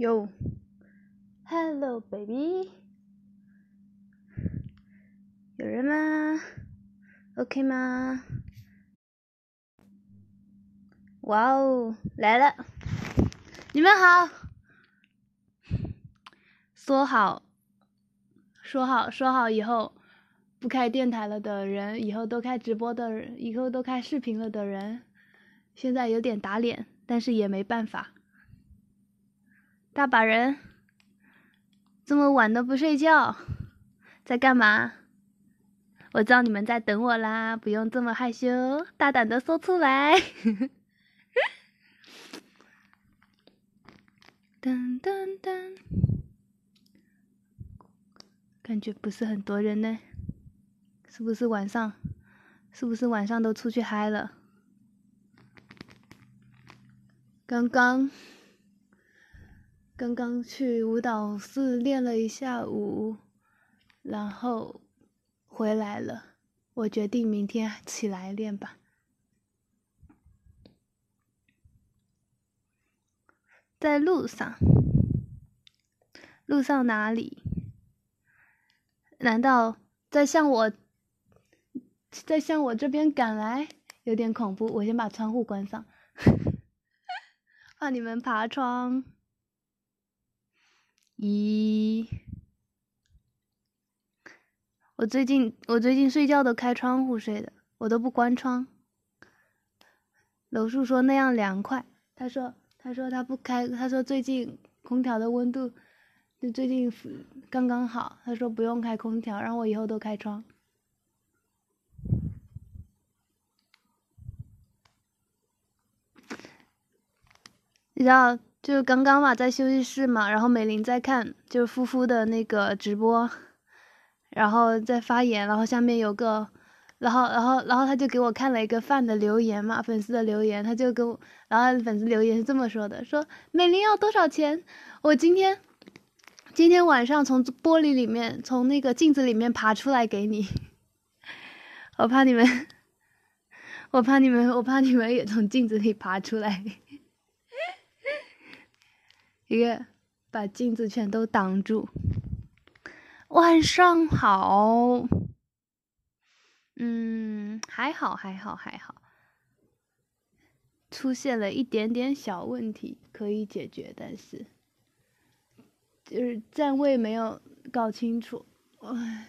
Yo，Hello baby，有人吗？OK 吗？哇哦，来了！你们好，说好，说好，说好以后不开电台了的人，以后都开直播的人，以后都开视频了的人，现在有点打脸，但是也没办法。大把人这么晚都不睡觉，在干嘛？我知道你们在等我啦，不用这么害羞，大胆的说出来。噔噔噔，感觉不是很多人呢，是不是晚上？是不是晚上都出去嗨了？刚刚。刚刚去舞蹈室练了一下午，然后回来了。我决定明天起来练吧。在路上，路上哪里？难道在向我，在向我这边赶来？有点恐怖。我先把窗户关上，怕 你们爬窗。咦，我最近我最近睡觉都开窗户睡的，我都不关窗。楼叔说那样凉快，他说他说他不开，他说最近空调的温度，就最近刚刚好，他说不用开空调，让我以后都开窗。你知道就是刚刚嘛，在休息室嘛，然后美玲在看，就是夫夫的那个直播，然后在发言，然后下面有个，然后然后然后他就给我看了一个饭的留言嘛，粉丝的留言，他就给我，然后粉丝留言是这么说的：，说美玲要多少钱？我今天，今天晚上从玻璃里面，从那个镜子里面爬出来给你，我怕你们，我怕你们，我怕你们也从镜子里爬出来。一个把镜子全都挡住。晚上好，嗯，还好，还好，还好。出现了一点点小问题，可以解决，但是就是站位没有搞清楚。唉，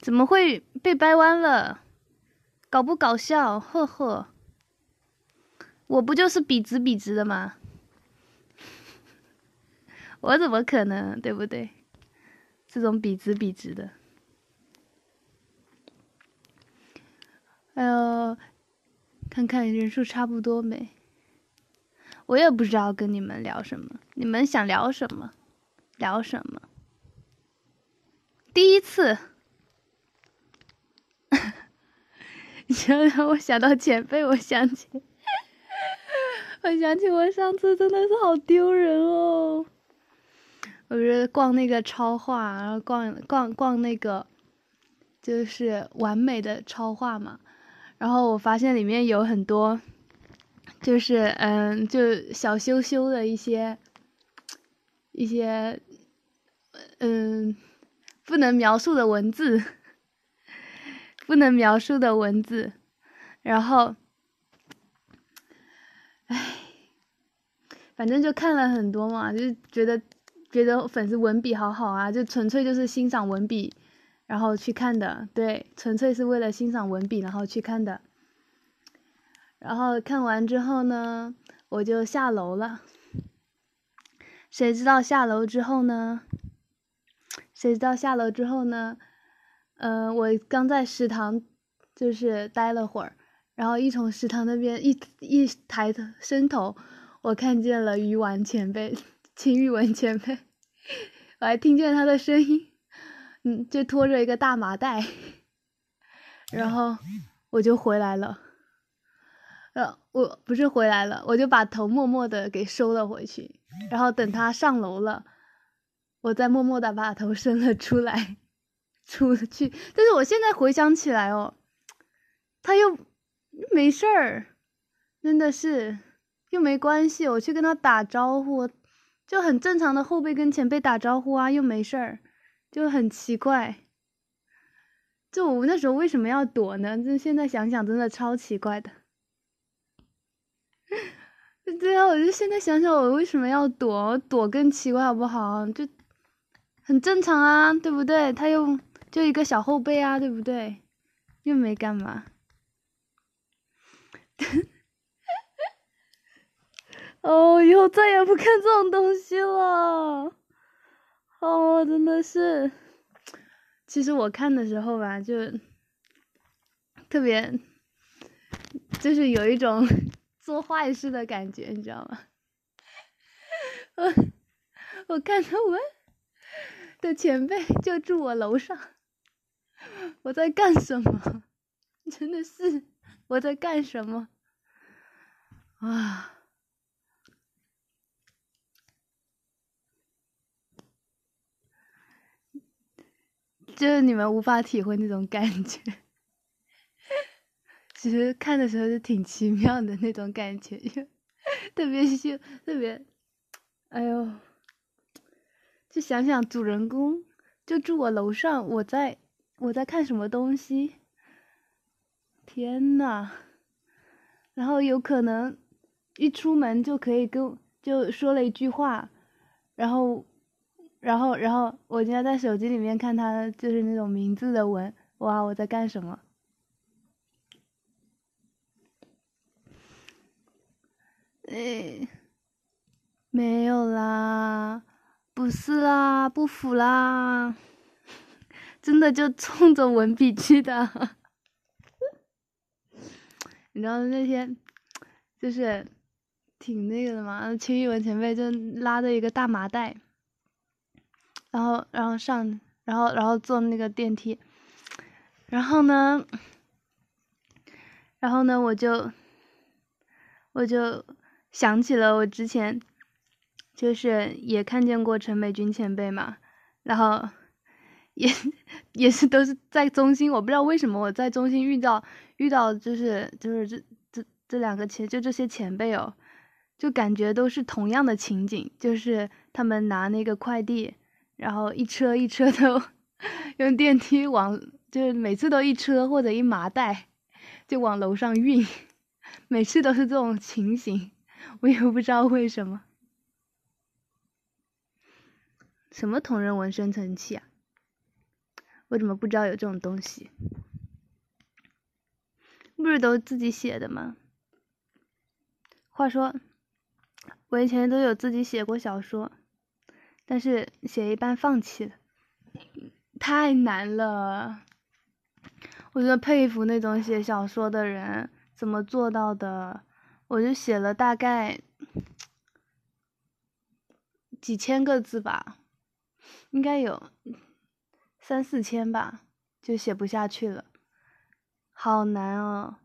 怎么会被掰弯了？搞不搞笑？呵呵。我不就是笔直笔直的吗？我怎么可能对不对？这种笔直笔直的。哎呦，看看人数差不多没？我也不知道跟你们聊什么，你们想聊什么？聊什么？第一次，你让我想到前辈，我想起。我想起我上次真的是好丢人哦！我是逛那个超话，然后逛逛逛那个，就是完美的超话嘛。然后我发现里面有很多，就是嗯，就小羞羞的一些，一些，嗯，不能描述的文字，不能描述的文字，然后。反正就看了很多嘛，就觉得觉得粉丝文笔好好啊，就纯粹就是欣赏文笔，然后去看的，对，纯粹是为了欣赏文笔然后去看的。然后看完之后呢，我就下楼了。谁知道下楼之后呢？谁知道下楼之后呢？呃，我刚在食堂就是待了会儿，然后一从食堂那边一一抬头伸头。我看见了鱼丸前辈，秦玉文前辈，我还听见他的声音，嗯，就拖着一个大麻袋，然后我就回来了，呃，我不是回来了，我就把头默默的给收了回去，然后等他上楼了，我再默默的把头伸了出来，出去。但是我现在回想起来哦，他又没事儿，真的是。又没关系，我去跟他打招呼，就很正常的后辈跟前辈打招呼啊，又没事儿，就很奇怪。就我那时候为什么要躲呢？就现在想想，真的超奇怪的。对啊，我就现在想想，我为什么要躲？躲更奇怪好不好？就很正常啊，对不对？他又就一个小后背啊，对不对？又没干嘛。哦，以后再也不看这种东西了。哦，真的是。其实我看的时候吧，就特别，就是有一种 做坏事的感觉，你知道吗？我，我看到我的前辈就住我楼上，我在干什么？真的是我在干什么？啊！就是你们无法体会那种感觉，其实看的时候是挺奇妙的那种感觉，特别秀，特别，哎呦，就想想主人公就住我楼上，我在我在看什么东西，天呐，然后有可能一出门就可以跟就说了一句话，然后。然后，然后我今天在手机里面看他，就是那种名字的文，哇！我在干什么？哎，没有啦，不是啦，不符啦，真的就冲着文笔去的。你知道那天，就是挺那个的嘛？秦玉文前辈就拉着一个大麻袋。然后，然后上，然后，然后坐那个电梯，然后呢，然后呢，我就我就想起了我之前就是也看见过陈美君前辈嘛，然后也也是都是在中心，我不知道为什么我在中心遇到遇到就是就是这这这两个前就这些前辈哦，就感觉都是同样的情景，就是他们拿那个快递。然后一车一车都 用电梯往，就是每次都一车或者一麻袋就往楼上运，每次都是这种情形，我也不知道为什么。什么同人文生成器啊？我怎么不知道有这种东西？不是都自己写的吗？话说，我以前都有自己写过小说。但是写一半放弃了，太难了，我真的佩服那种写小说的人怎么做到的，我就写了大概几千个字吧，应该有三四千吧，就写不下去了，好难哦，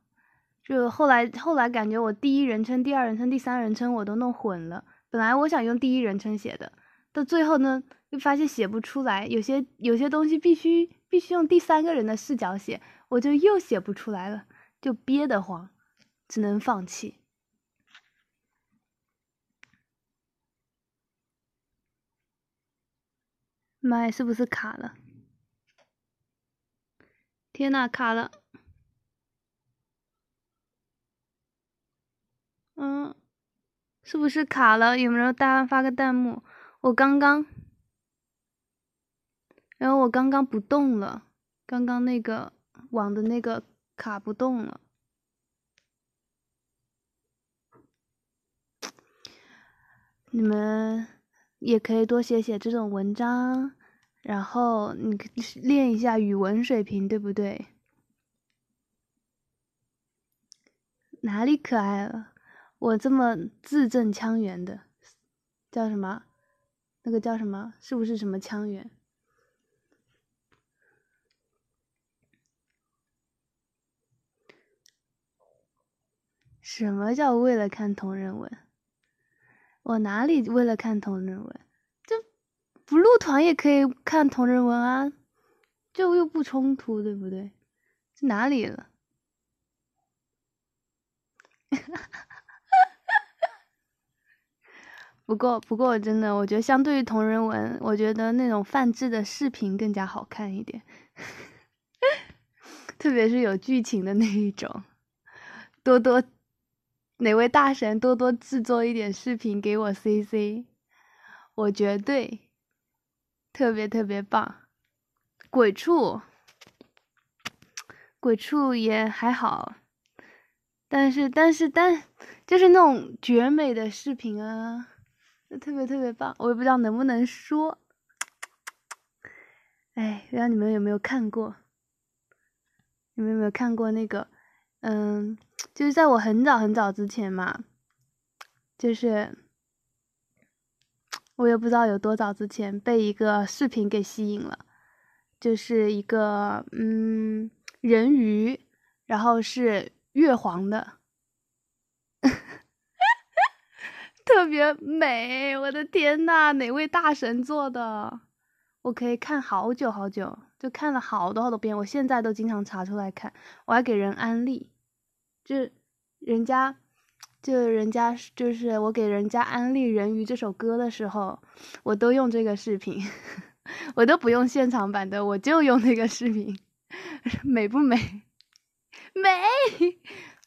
就后来后来感觉我第一人称、第二人称、第三人称我都弄混了，本来我想用第一人称写的。到最后呢，又发现写不出来，有些有些东西必须必须用第三个人的视角写，我就又写不出来了，就憋得慌，只能放弃。妈是不是卡了？天呐，卡了！嗯，是不是卡了？有没有大家发个弹幕？我刚刚，然后我刚刚不动了，刚刚那个网的那个卡不动了。你们也可以多写写这种文章，然后你练一下语文水平，对不对？哪里可爱了？我这么字正腔圆的，叫什么？那个叫什么？是不是什么腔圆？什么叫为了看同人文？我哪里为了看同人文？就不入团也可以看同人文啊，就又不冲突，对不对？这哪里了？不过，不过我真的，我觉得相对于同人文，我觉得那种泛制的视频更加好看一点，特别是有剧情的那一种。多多，哪位大神多多制作一点视频给我 C C，我绝对特别特别棒。鬼畜，鬼畜也还好，但是但是但就是那种绝美的视频啊。特别特别棒，我也不知道能不能说。哎，不知道你们有没有看过？你们有没有看过那个？嗯，就是在我很早很早之前嘛，就是我也不知道有多早之前被一个视频给吸引了，就是一个嗯人鱼，然后是月皇的。特别美，我的天呐！哪位大神做的？我可以看好久好久，就看了好多好多遍。我现在都经常查出来看，我还给人安利。就人家，就人家，就是我给人家安利《人鱼》这首歌的时候，我都用这个视频，我都不用现场版的，我就用那个视频，美不美？美，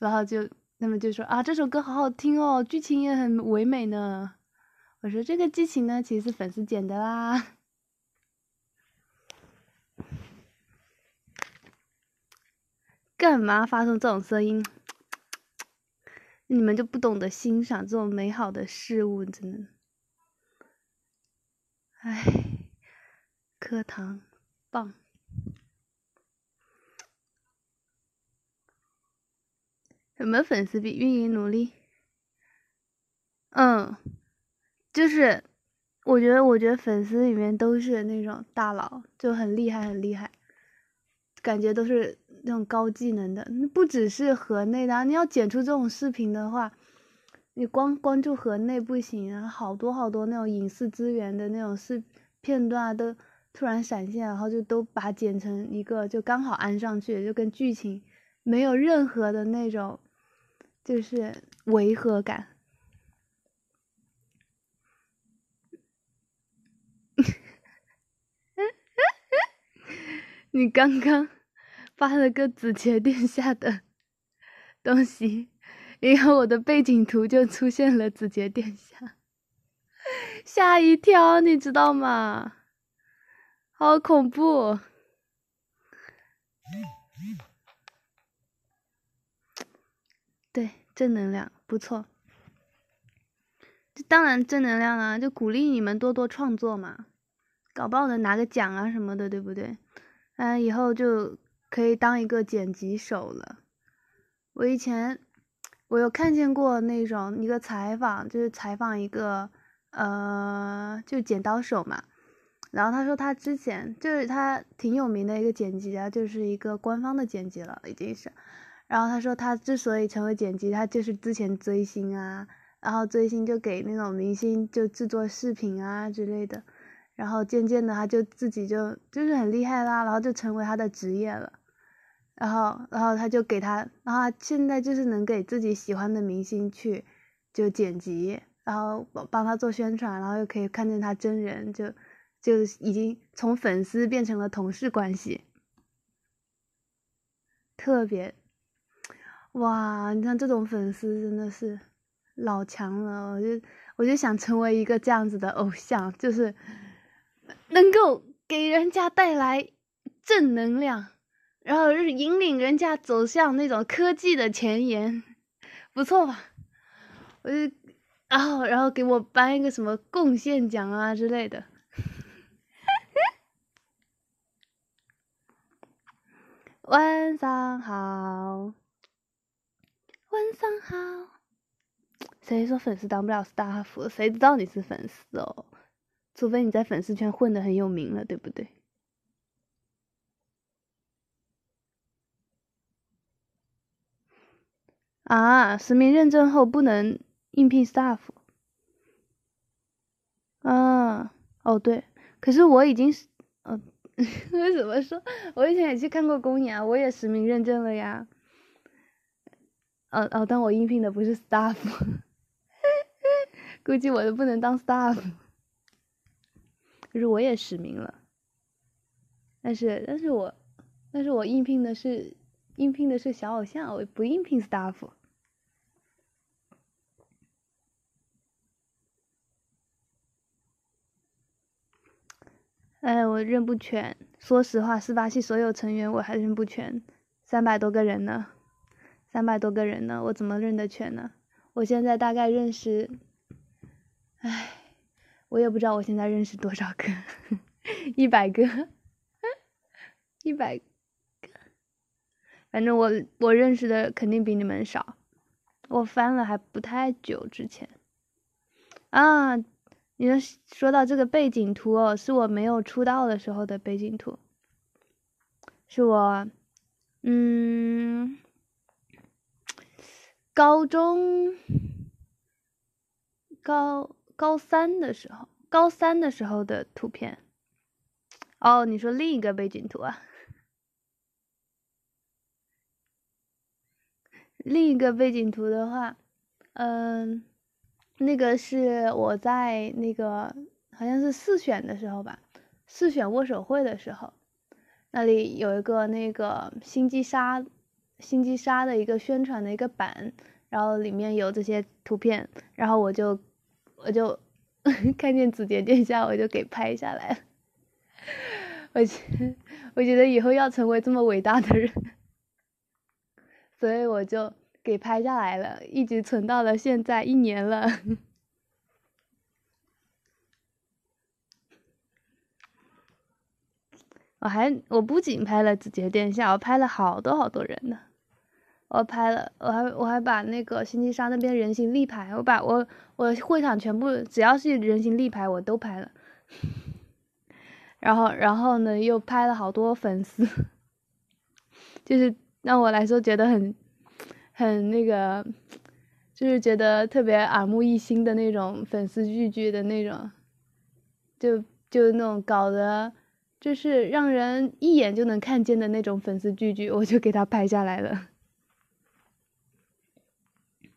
然后就。那么就说啊，这首歌好好听哦，剧情也很唯美呢。我说这个剧情呢，其实是粉丝剪的啦。干嘛发出这种声音？你们就不懂得欣赏这种美好的事物，真的。唉，课堂棒。什么粉丝比运营努力？嗯，就是我觉得，我觉得粉丝里面都是那种大佬，就很厉害，很厉害，感觉都是那种高技能的。不只是河内啊，你要剪出这种视频的话，你光关注河内不行，啊，好多好多那种影视资源的那种视片段啊，都突然闪现，然后就都把剪成一个，就刚好安上去，就跟剧情没有任何的那种。就是违和感。你刚刚发了个子杰殿下的东西，然后我的背景图就出现了子杰殿下，吓一跳，你知道吗？好恐怖！对，正能量不错。这当然正能量啊，就鼓励你们多多创作嘛，搞不好能拿个奖啊什么的，对不对？嗯，以后就可以当一个剪辑手了。我以前我有看见过那种一个采访，就是采访一个呃，就剪刀手嘛。然后他说他之前就是他挺有名的一个剪辑啊，就是一个官方的剪辑了，已经是。然后他说，他之所以成为剪辑，他就是之前追星啊，然后追星就给那种明星就制作视频啊之类的，然后渐渐的他就自己就就是很厉害啦，然后就成为他的职业了。然后，然后他就给他，然后现在就是能给自己喜欢的明星去就剪辑，然后帮帮他做宣传，然后又可以看见他真人，就就已经从粉丝变成了同事关系，特别。哇，你看这种粉丝真的是老强了，我就我就想成为一个这样子的偶像，就是能够给人家带来正能量，然后引领人家走向那种科技的前沿，不错吧？我就然后然后给我颁一个什么贡献奖啊之类的。晚上好。晚上好，谁说粉丝当不了 staff？谁知道你是粉丝哦，除非你在粉丝圈混的很有名了，对不对？啊，实名认证后不能应聘 staff？啊，哦对，可是我已经，是，嗯，为什么说，我以前也去看过公演，我也实名认证了呀。嗯哦，但我应聘的不是 staff，估计我都不能当 staff。就是我也实名了，但是但是我但是我应聘的是应聘的是小偶像，我不应聘 staff。哎，我认不全，说实话，四八系所有成员我还认不全，三百多个人呢。三百多个人呢，我怎么认得全呢？我现在大概认识，唉，我也不知道我现在认识多少个，一百个，一百个，反正我我认识的肯定比你们少。我翻了还不太久之前，啊，你说到这个背景图哦，是我没有出道的时候的背景图，是我，嗯。高中高高三的时候，高三的时候的图片，哦，你说另一个背景图啊？另一个背景图的话，嗯，那个是我在那个好像是四选的时候吧，四选握手会的时候，那里有一个那个心机沙。星际杀》的一个宣传的一个版，然后里面有这些图片，然后我就我就 看见紫杰殿下，我就给拍下来了。我觉我觉得以后要成为这么伟大的人，所以我就给拍下来了，一直存到了现在一年了。我还我不仅拍了子杰殿下，我拍了好多好多人呢。我拍了，我还我还把那个星期三那边人形立牌，我把我我会场全部只要是人形立牌我都拍了。然后然后呢又拍了好多粉丝，就是让我来说觉得很很那个，就是觉得特别耳目一新的那种粉丝聚聚的那种，就就那种搞得。就是让人一眼就能看见的那种粉丝聚聚，我就给他拍下来了。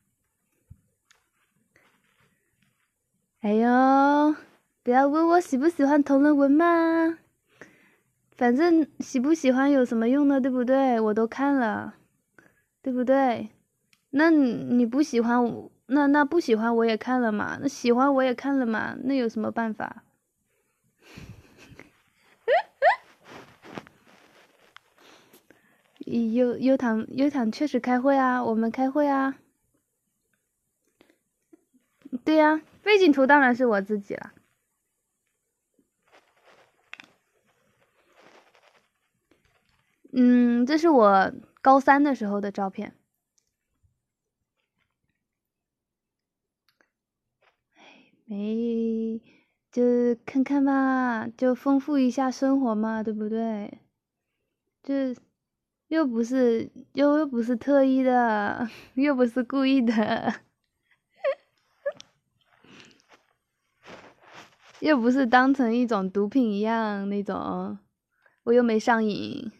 哎呦，不要问我喜不喜欢同人文嘛，反正喜不喜欢有什么用呢，对不对？我都看了，对不对？那你你不喜欢，那那不喜欢我也看了嘛，那喜欢我也看了嘛，那有什么办法？优优堂优堂确实开会啊，我们开会啊。对呀，背景图当然是我自己了。嗯，这是我高三的时候的照片。没，就看看吧，就丰富一下生活嘛，对不对？就。又不是，又又不是特意的，又不是故意的，又不是当成一种毒品一样那种，我又没上瘾。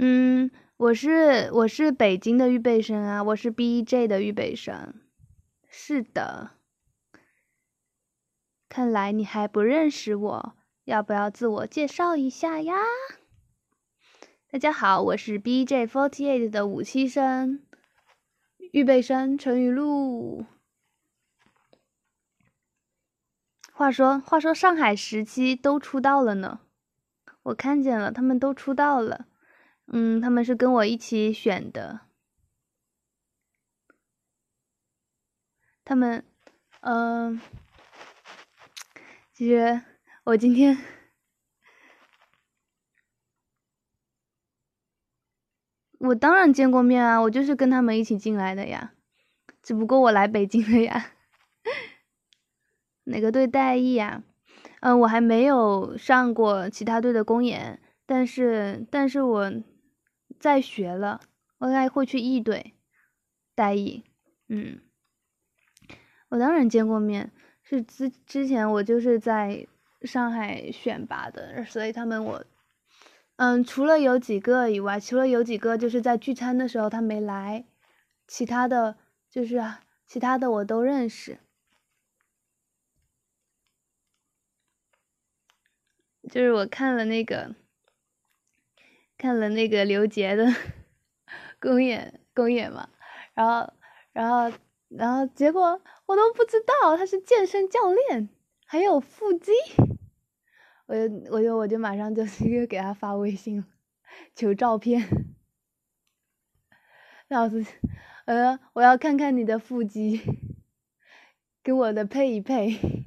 嗯，我是我是北京的预备生啊，我是 B E J 的预备生，是的。看来你还不认识我。要不要自我介绍一下呀？大家好，我是 B J forty eight 的五七生预备生陈雨露。话说，话说上海时期都出道了呢，我看见了，他们都出道了。嗯，他们是跟我一起选的。他们，嗯，其实。我今天，我当然见过面啊！我就是跟他们一起进来的呀，只不过我来北京了呀。哪个队代役呀？嗯，我还没有上过其他队的公演，但是，但是我在学了，我该会去 E 队代役。嗯，我当然见过面，是之之前我就是在。上海选拔的，所以他们我，嗯，除了有几个以外，除了有几个就是在聚餐的时候他没来，其他的，就是其他的我都认识，就是我看了那个，看了那个刘杰的 公演公演嘛，然后然后然后结果我都不知道他是健身教练。还有腹肌，我就我就我就马上就去 给他发微信求照片。老师，呃，我要看看你的腹肌，跟我的配一配。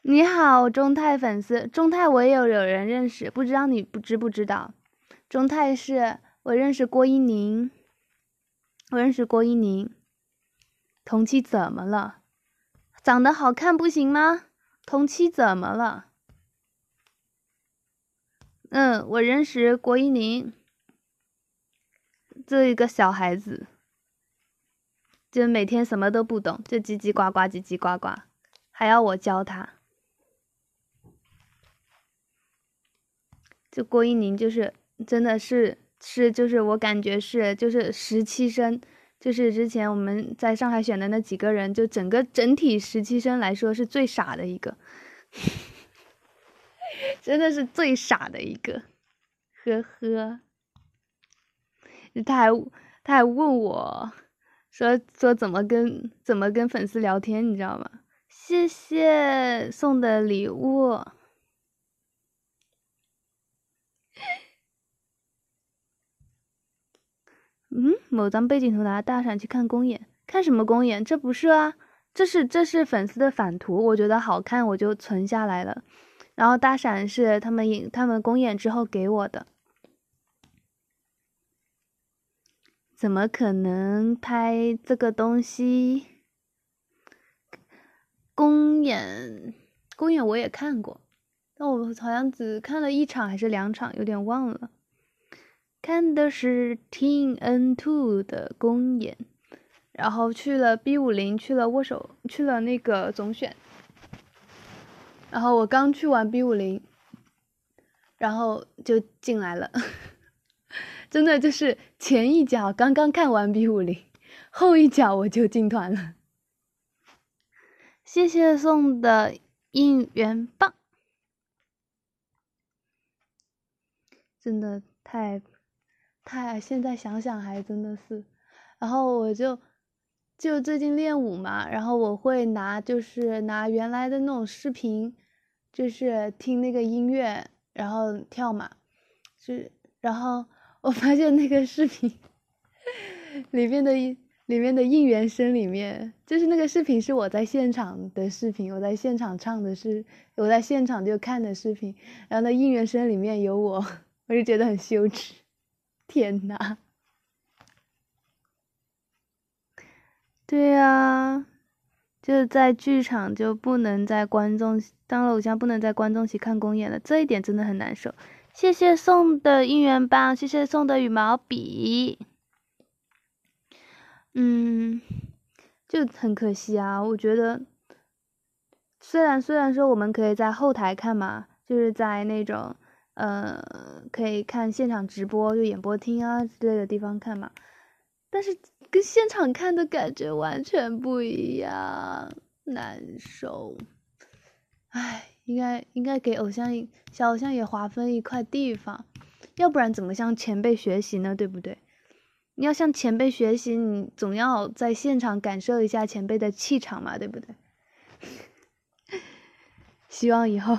你好，中泰粉丝，中泰我也有有人认识，不知道你不知不知道。中泰是我认识郭一宁，我认识郭一宁。同期怎么了？长得好看不行吗？同期怎么了？嗯，我认识郭一宁，这一个小孩子，就每天什么都不懂，就叽叽呱呱，叽叽呱呱，还要我教他。就郭一宁就是，真的是是就是我感觉是就是十七生。就是之前我们在上海选的那几个人，就整个整体实习生来说是最傻的一个，真的是最傻的一个，呵呵。他还他还问我，说说怎么跟怎么跟粉丝聊天，你知道吗？谢谢送的礼物。嗯，某张背景图拿大闪去看公演，看什么公演？这不是啊，这是这是粉丝的返图，我觉得好看我就存下来了。然后大闪是他们演他们公演之后给我的。怎么可能拍这个东西？公演，公演我也看过，但我好像只看了一场还是两场，有点忘了。看的是 Team N Two 的公演，然后去了 B 五零，去了握手，去了那个总选，然后我刚去完 B 五零，然后就进来了，真的就是前一脚刚刚看完 B 五零，后一脚我就进团了，谢谢送的应援棒，真的太。嗨，现在想想还真的是，然后我就，就最近练舞嘛，然后我会拿就是拿原来的那种视频，就是听那个音乐，然后跳嘛，就然后我发现那个视频，里面的里面的应援声里面，就是那个视频是我在现场的视频，我在现场唱的是，我在现场就看的视频，然后那应援声里面有我，我就觉得很羞耻。天哪，对啊，就是在剧场就不能在观众当了偶像，不能在观众席看公演了，这一点真的很难受。谢谢送的应援棒，谢谢送的羽毛笔，嗯，就很可惜啊。我觉得，虽然虽然说我们可以在后台看嘛，就是在那种。呃，可以看现场直播，就演播厅啊之类的地方看嘛，但是跟现场看的感觉完全不一样，难受。唉，应该应该给偶像小偶像也划分一块地方，要不然怎么向前辈学习呢？对不对？你要向前辈学习，你总要在现场感受一下前辈的气场嘛，对不对？希望以后。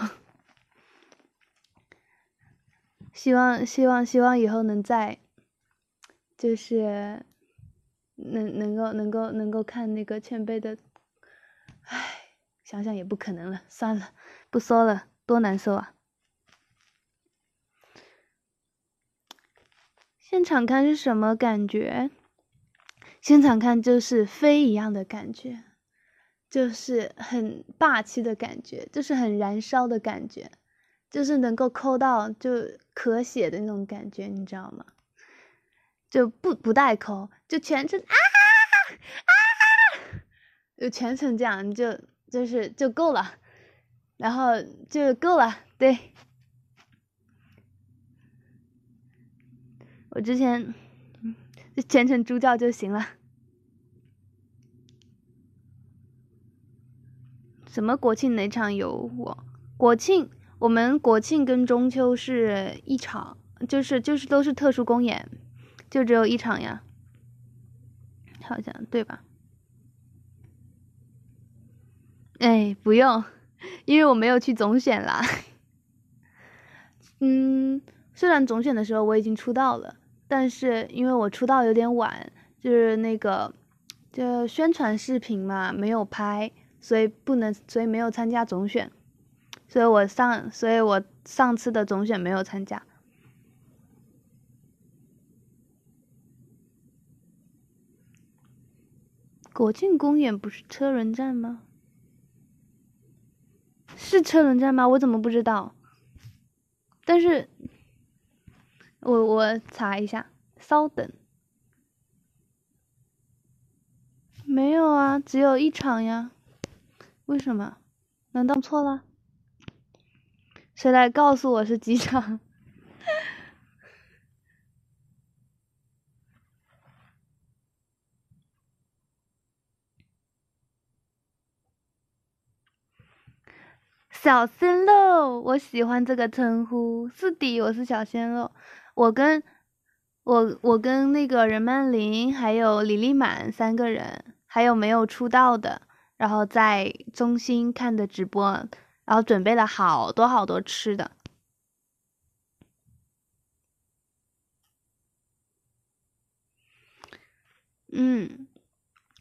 希望希望希望以后能在，就是能能够能够能够看那个前辈的，唉，想想也不可能了，算了，不说了，多难受啊！现场看是什么感觉？现场看就是飞一样的感觉，就是很霸气的感觉，就是很燃烧的感觉。就是能够抠到就咳血的那种感觉，你知道吗？就不不带抠，就全程啊啊啊啊，就全程这样，就就是就够了，然后就够了，对。我之前就全程猪叫就行了。什么国庆哪场有我？国庆。我们国庆跟中秋是一场，就是就是都是特殊公演，就只有一场呀。好像对吧？哎，不用，因为我没有去总选啦。嗯，虽然总选的时候我已经出道了，但是因为我出道有点晚，就是那个，就宣传视频嘛没有拍，所以不能，所以没有参加总选。所以我上，所以我上次的总选没有参加。国庆公园不是车轮战吗？是车轮战吗？我怎么不知道？但是，我我查一下，稍等。没有啊，只有一场呀。为什么？难道错了？谁来告诉我是几场？小鲜肉，我喜欢这个称呼，是的，我是小鲜肉。我跟，我我跟那个任曼玲，还有李丽满三个人，还有没有出道的，然后在中心看的直播。然后准备了好多好多吃的，嗯，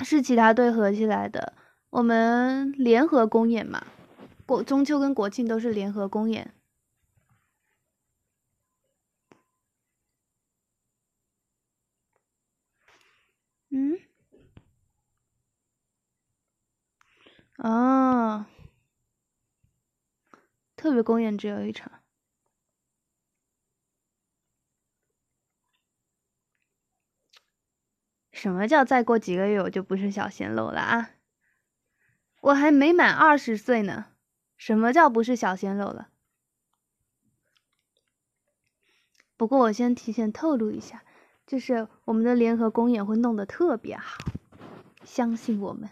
是其他队合起来的，我们联合公演嘛，国中秋跟国庆都是联合公演，嗯，啊。特别公演只有一场。什么叫再过几个月我就不是小鲜肉了啊？我还没满二十岁呢。什么叫不是小鲜肉了？不过我先提前透露一下，就是我们的联合公演会弄得特别好，相信我们。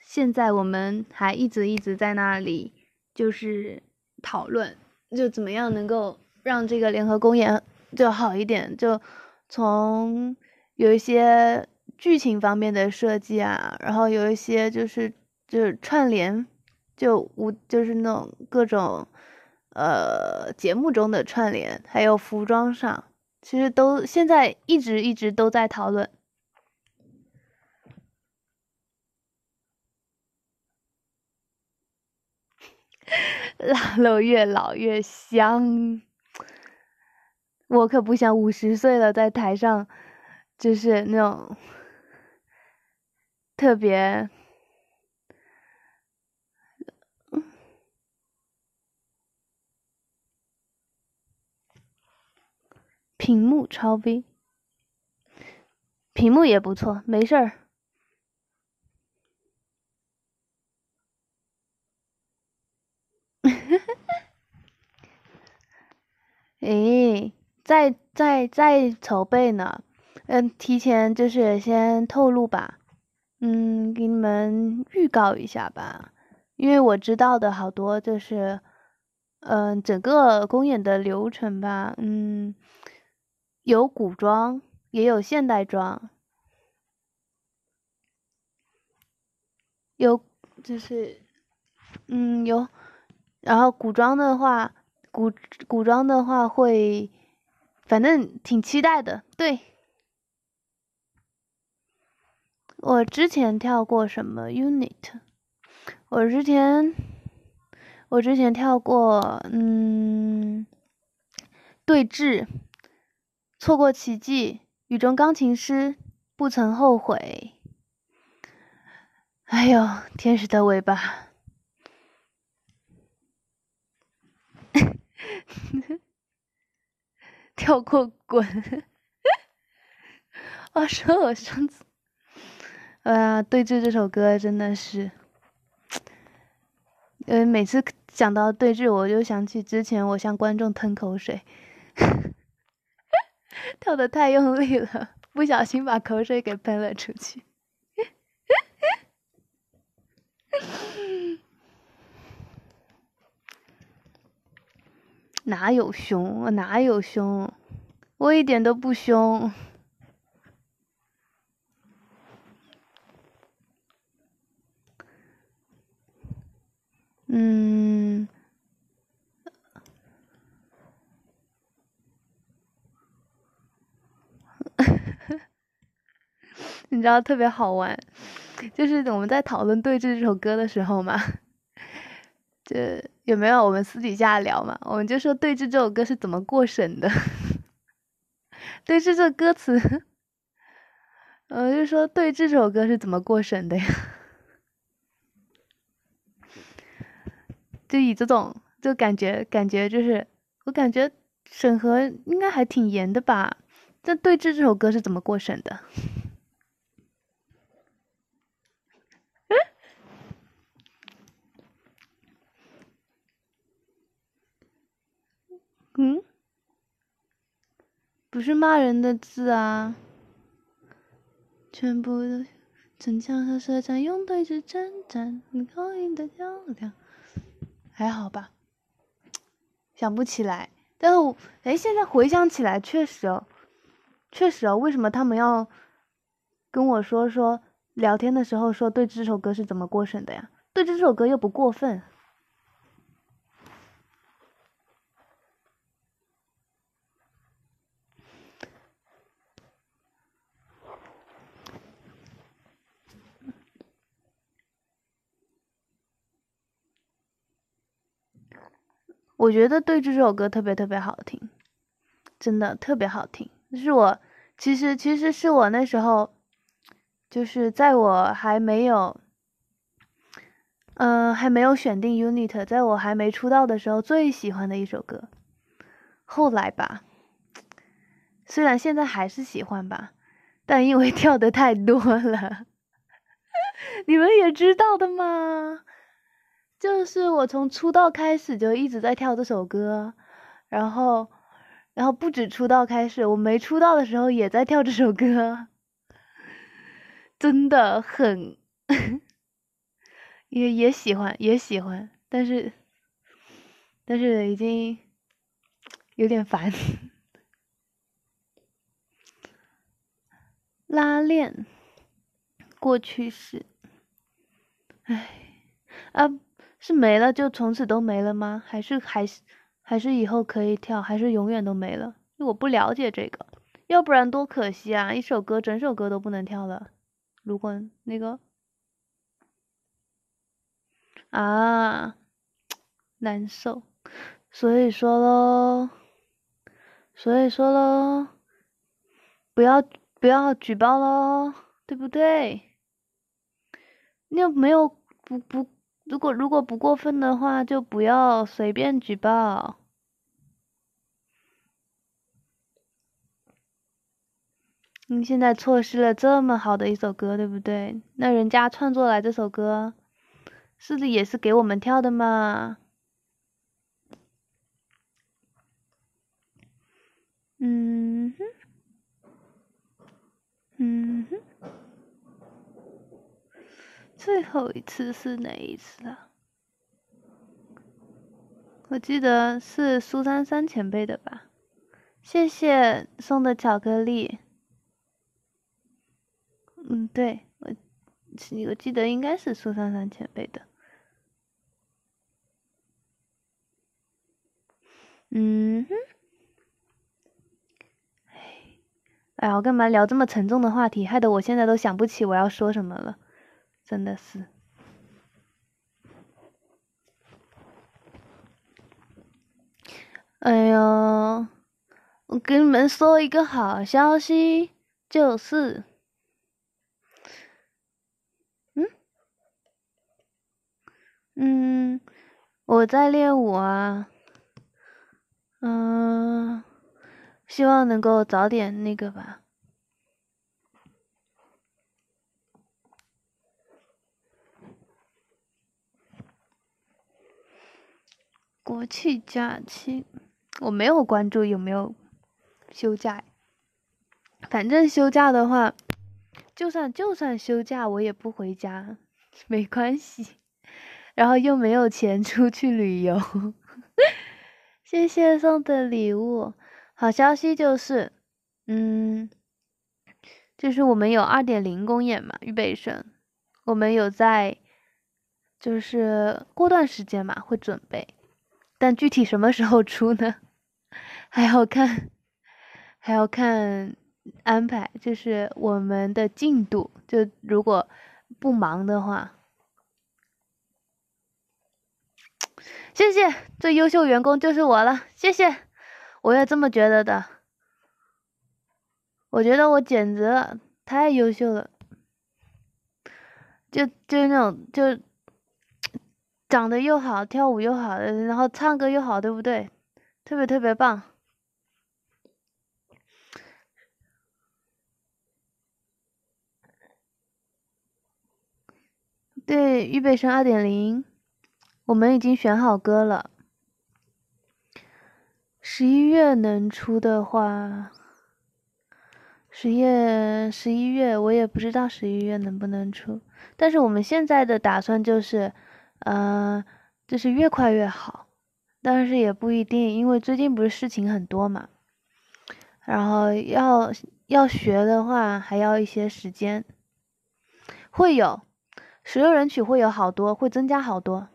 现在我们还一直一直在那里。就是讨论，就怎么样能够让这个联合公演就好一点？就从有一些剧情方面的设计啊，然后有一些就是就是串联，就无就是那种各种，呃，节目中的串联，还有服装上，其实都现在一直一直都在讨论。腊肉越老越香，我可不想五十岁了在台上，就是那种特别屏幕超 V，屏幕也不错，没事儿。诶，在在在筹备呢，嗯，提前就是先透露吧，嗯，给你们预告一下吧，因为我知道的好多就是，嗯，整个公演的流程吧，嗯，有古装，也有现代装，有就是，嗯，有，然后古装的话。古古装的话会，反正挺期待的。对，我之前跳过什么 Unit，我之前我之前跳过嗯，对峙，错过奇迹，雨中钢琴师，不曾后悔，哎呦，天使的尾巴。跳过滚！话说，我上次，啊，对峙这首歌真的是，呃，每次讲到对峙，我就想起之前我向观众喷口水，跳的太用力了，不小心把口水给喷了出去。哪有凶？我哪有凶？我一点都不凶。嗯，你知道特别好玩，就是我们在讨论《对峙》这首歌的时候嘛。这有没有我们私底下聊嘛？我们就说《对峙》这首歌是怎么过审的？《对峙》这歌词，呃，就说《对峙》这首歌是怎么过审的呀？就以这种就感觉感觉就是我感觉审核应该还挺严的吧？这对峙》这首歌是怎么过审的？嗯，不是骂人的字啊，全部都。还好吧，想不起来。但是，哎，现在回想起来，确实，哦，确实哦，为什么他们要跟我说说聊天的时候说对这首歌是怎么过审的呀？对这首歌又不过分。我觉得对这首歌特别特别好听，真的特别好听。是我其实其实是我那时候，就是在我还没有，嗯，还没有选定 Unit，在我还没出道的时候最喜欢的一首歌。后来吧，虽然现在还是喜欢吧，但因为 跳的太多了，你们也知道的嘛。就是我从出道开始就一直在跳这首歌，然后，然后不止出道开始，我没出道的时候也在跳这首歌，真的很，也也喜欢，也喜欢，但是，但是已经有点烦。拉链，过去式，唉，啊。是没了就从此都没了吗？还是还是还是以后可以跳？还是永远都没了？我不了解这个，要不然多可惜啊！一首歌整首歌都不能跳了，如果那个啊，难受。所以说喽，所以说喽，不要不要举报喽，对不对？你又没有不不。如果如果不过分的话，就不要随便举报。你现在错失了这么好的一首歌，对不对？那人家创作来这首歌，是不是也是给我们跳的嘛？嗯哼，嗯哼。最后一次是哪一次啊？我记得是苏珊珊前辈的吧？谢谢送的巧克力。嗯，对，我我记得应该是苏珊珊前辈的。嗯哼，哎，哎，我干嘛聊这么沉重的话题？害得我现在都想不起我要说什么了。真的是，哎呀，我跟你们说一个好消息，就是，嗯，嗯，我在练舞啊，嗯，希望能够早点那个吧。国庆假期，我没有关注有没有休假。反正休假的话，就算就算休假，我也不回家，没关系。然后又没有钱出去旅游。谢谢送的礼物。好消息就是，嗯，就是我们有二点零公演嘛，预备生，我们有在，就是过段时间嘛会准备。但具体什么时候出呢？还要看，还要看安排，就是我们的进度。就如果不忙的话，谢谢，最优秀员工就是我了。谢谢，我也这么觉得的。我觉得我简直太优秀了，就就那种就。长得又好，跳舞又好，然后唱歌又好，对不对？特别特别棒。对，预备生二点零，我们已经选好歌了。十一月能出的话，十月，十一月我也不知道十一月能不能出。但是我们现在的打算就是。嗯，就是越快越好，但是也不一定，因为最近不是事情很多嘛，然后要要学的话还要一些时间，会有，十六人曲会有好多，会增加好多。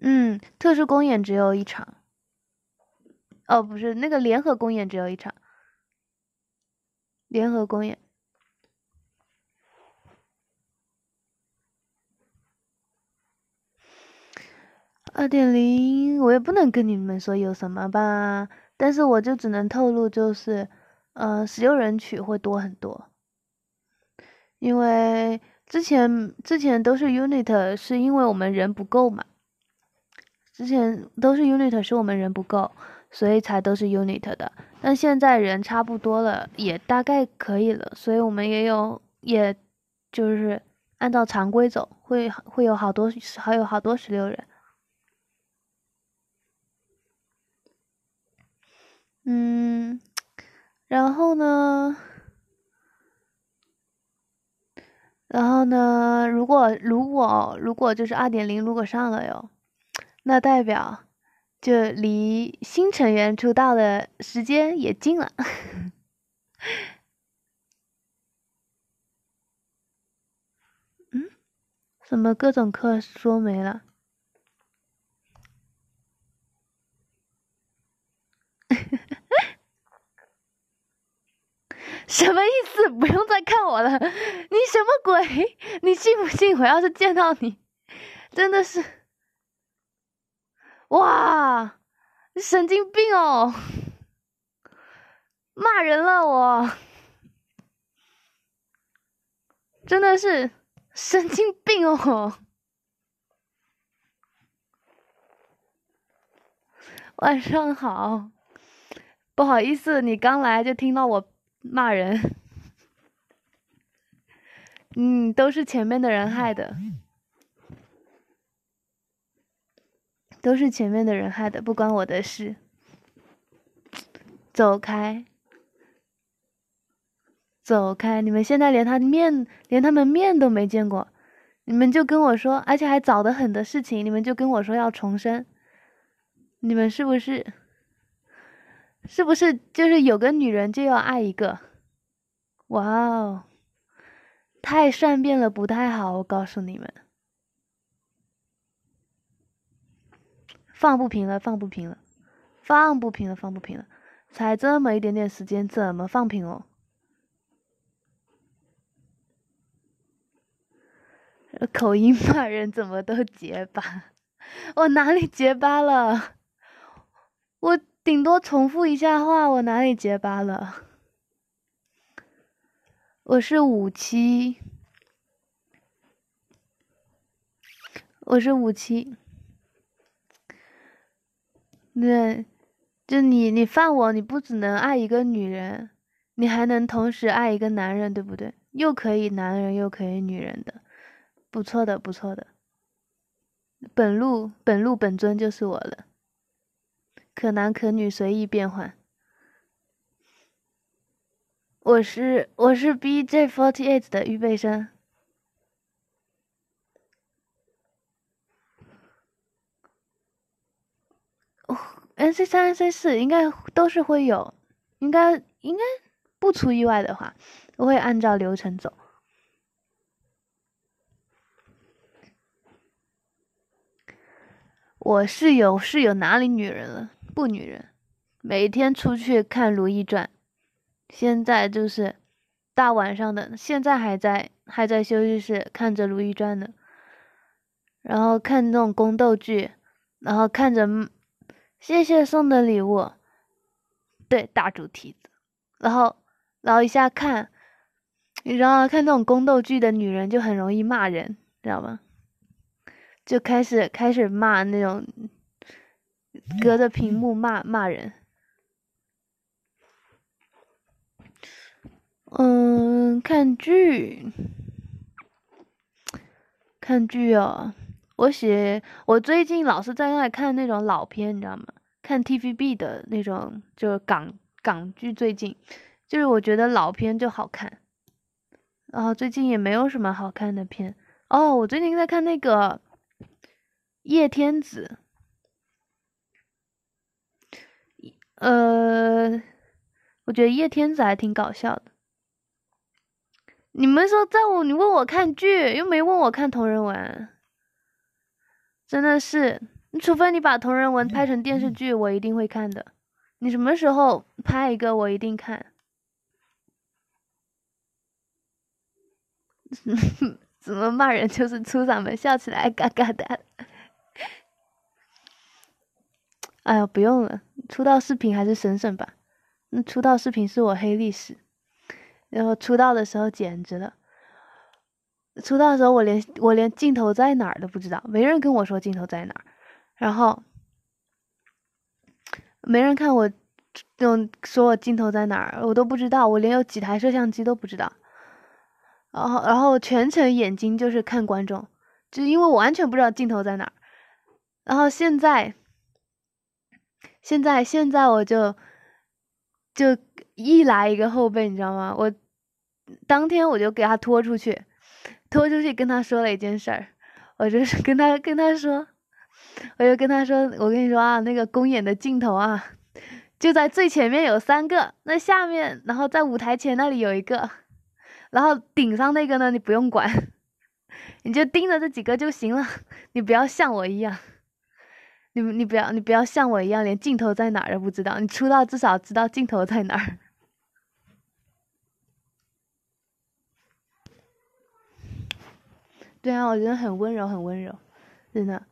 嗯，特殊公演只有一场，哦，不是那个联合公演只有一场。联合公演。二点零，我也不能跟你们说有什么吧，但是我就只能透露，就是，呃，十六人曲会多很多，因为之前之前都是 unit，是因为我们人不够嘛，之前都是 unit，是我们人不够。所以才都是 unit 的，但现在人差不多了，也大概可以了，所以我们也有，也就是按照常规走，会会有好多，还有好多十六人。嗯，然后呢？然后呢？如果如果如果就是二点零如果上了哟，那代表。就离新成员出道的时间也近了。嗯？什 么各种课说没了？什么意思？不用再看我了？你什么鬼？你信不信我要是见到你，真的是？哇，你神经病哦！骂人了我，真的是神经病哦。晚上好，不好意思，你刚来就听到我骂人，嗯，都是前面的人害的。都是前面的人害的，不关我的事。走开，走开！你们现在连他面，连他们面都没见过，你们就跟我说，而且还早得很的事情，你们就跟我说要重生，你们是不是？是不是就是有个女人就要爱一个？哇哦，太善变了不太好，我告诉你们。放不平了，放不平了，放不平了，放不平了！才这么一点点时间，怎么放平哦？口音骂人怎么都结巴？我哪里结巴了？我顶多重复一下话，我哪里结巴了？我是五七，我是五七。对，就你，你犯我，你不只能爱一个女人，你还能同时爱一个男人，对不对？又可以男人又可以女人的，不错的，不错的。本路本路本尊就是我了，可男可女随意变换。我是我是 BJ forty eight 的预备生。N C 三 N C 四应该都是会有，应该应该不出意外的话，我会按照流程走。我室友室友哪里女人了？不女人，每天出去看《如懿传》，现在就是大晚上的，现在还在还在休息室看着《如懿传》呢，然后看那种宫斗剧，然后看着。谢谢送的礼物，对大猪蹄子，然后，然后一下看，你知道看那种宫斗剧的女人就很容易骂人，知道吗？就开始开始骂那种，隔着屏幕骂骂人，嗯，看剧，看剧哦。我写，我最近老是在那看那种老片，你知道吗？看 TVB 的那种，就是港港剧。最近，就是我觉得老片就好看。然后最近也没有什么好看的片哦。我最近在看那个《叶天子》，呃，我觉得《叶天子》还挺搞笑的。你们说，在我你问我看剧，又没问我看同人文。真的是，除非你把同人文拍成电视剧，我一定会看的。你什么时候拍一个，我一定看。怎么骂人就是粗嗓门，笑起来嘎嘎的。哎呀，不用了，出道视频还是省省吧。那出道视频是我黑历史，然后出道的时候简直了。出道的时候，我连我连镜头在哪儿都不知道，没人跟我说镜头在哪儿，然后没人看我，就说我镜头在哪儿，我都不知道，我连有几台摄像机都不知道，然后然后全程眼睛就是看观众，就因为我完全不知道镜头在哪儿，然后现在现在现在我就就一来一个后背，你知道吗？我当天我就给他拖出去。拖出去跟他说了一件事儿，我就是跟他跟他说，我就跟他说，我跟你说啊，那个公演的镜头啊，就在最前面有三个，那下面，然后在舞台前那里有一个，然后顶上那个呢，你不用管，你就盯着这几个就行了，你不要像我一样，你你不要你不要像我一样，连镜头在哪儿都不知道，你出道至少知道镜头在哪儿。对啊，我觉得很温柔，很温柔，真的，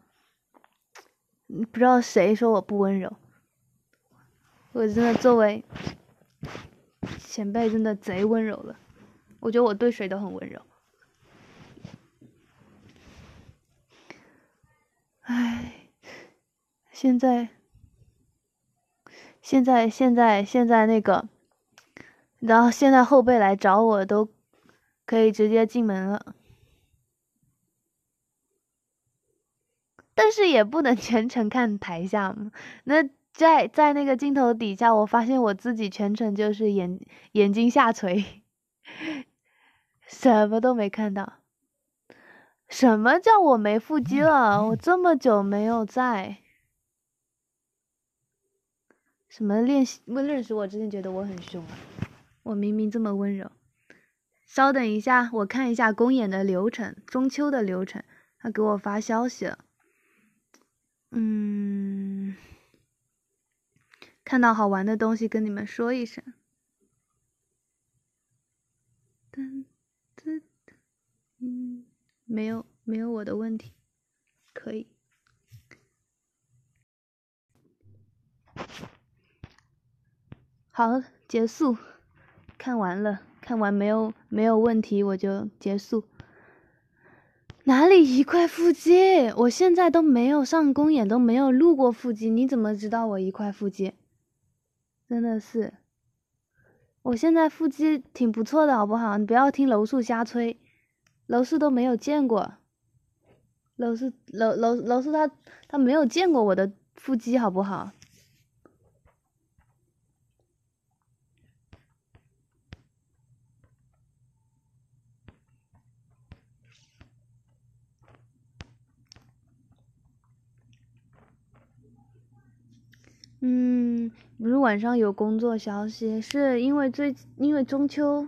不知道谁说我不温柔，我真的作为前辈，真的贼温柔了。我觉得我对谁都很温柔。唉，现在，现在，现在，现在那个，然后现在后辈来找我都可以直接进门了。但是也不能 全程看台下嘛。那在在那个镜头底下，我发现我自己全程就是眼眼睛下垂，什么都没看到。什么叫我没腹肌了？我这么久没有在，什么练习？认识我之前觉得我很凶啊，我明明这么温柔。稍等一下，我看一下公演的流程，中秋的流程。他给我发消息了。嗯，看到好玩的东西跟你们说一声。嗯，没有没有我的问题，可以。好，结束，看完了，看完没有没有问题我就结束。哪里一块腹肌？我现在都没有上公演，都没有录过腹肌，你怎么知道我一块腹肌？真的是，我现在腹肌挺不错的，好不好？你不要听楼树瞎吹，楼树都没有见过，楼树楼楼楼树他他没有见过我的腹肌，好不好？嗯，不是晚上有工作消息，是因为最因为中秋，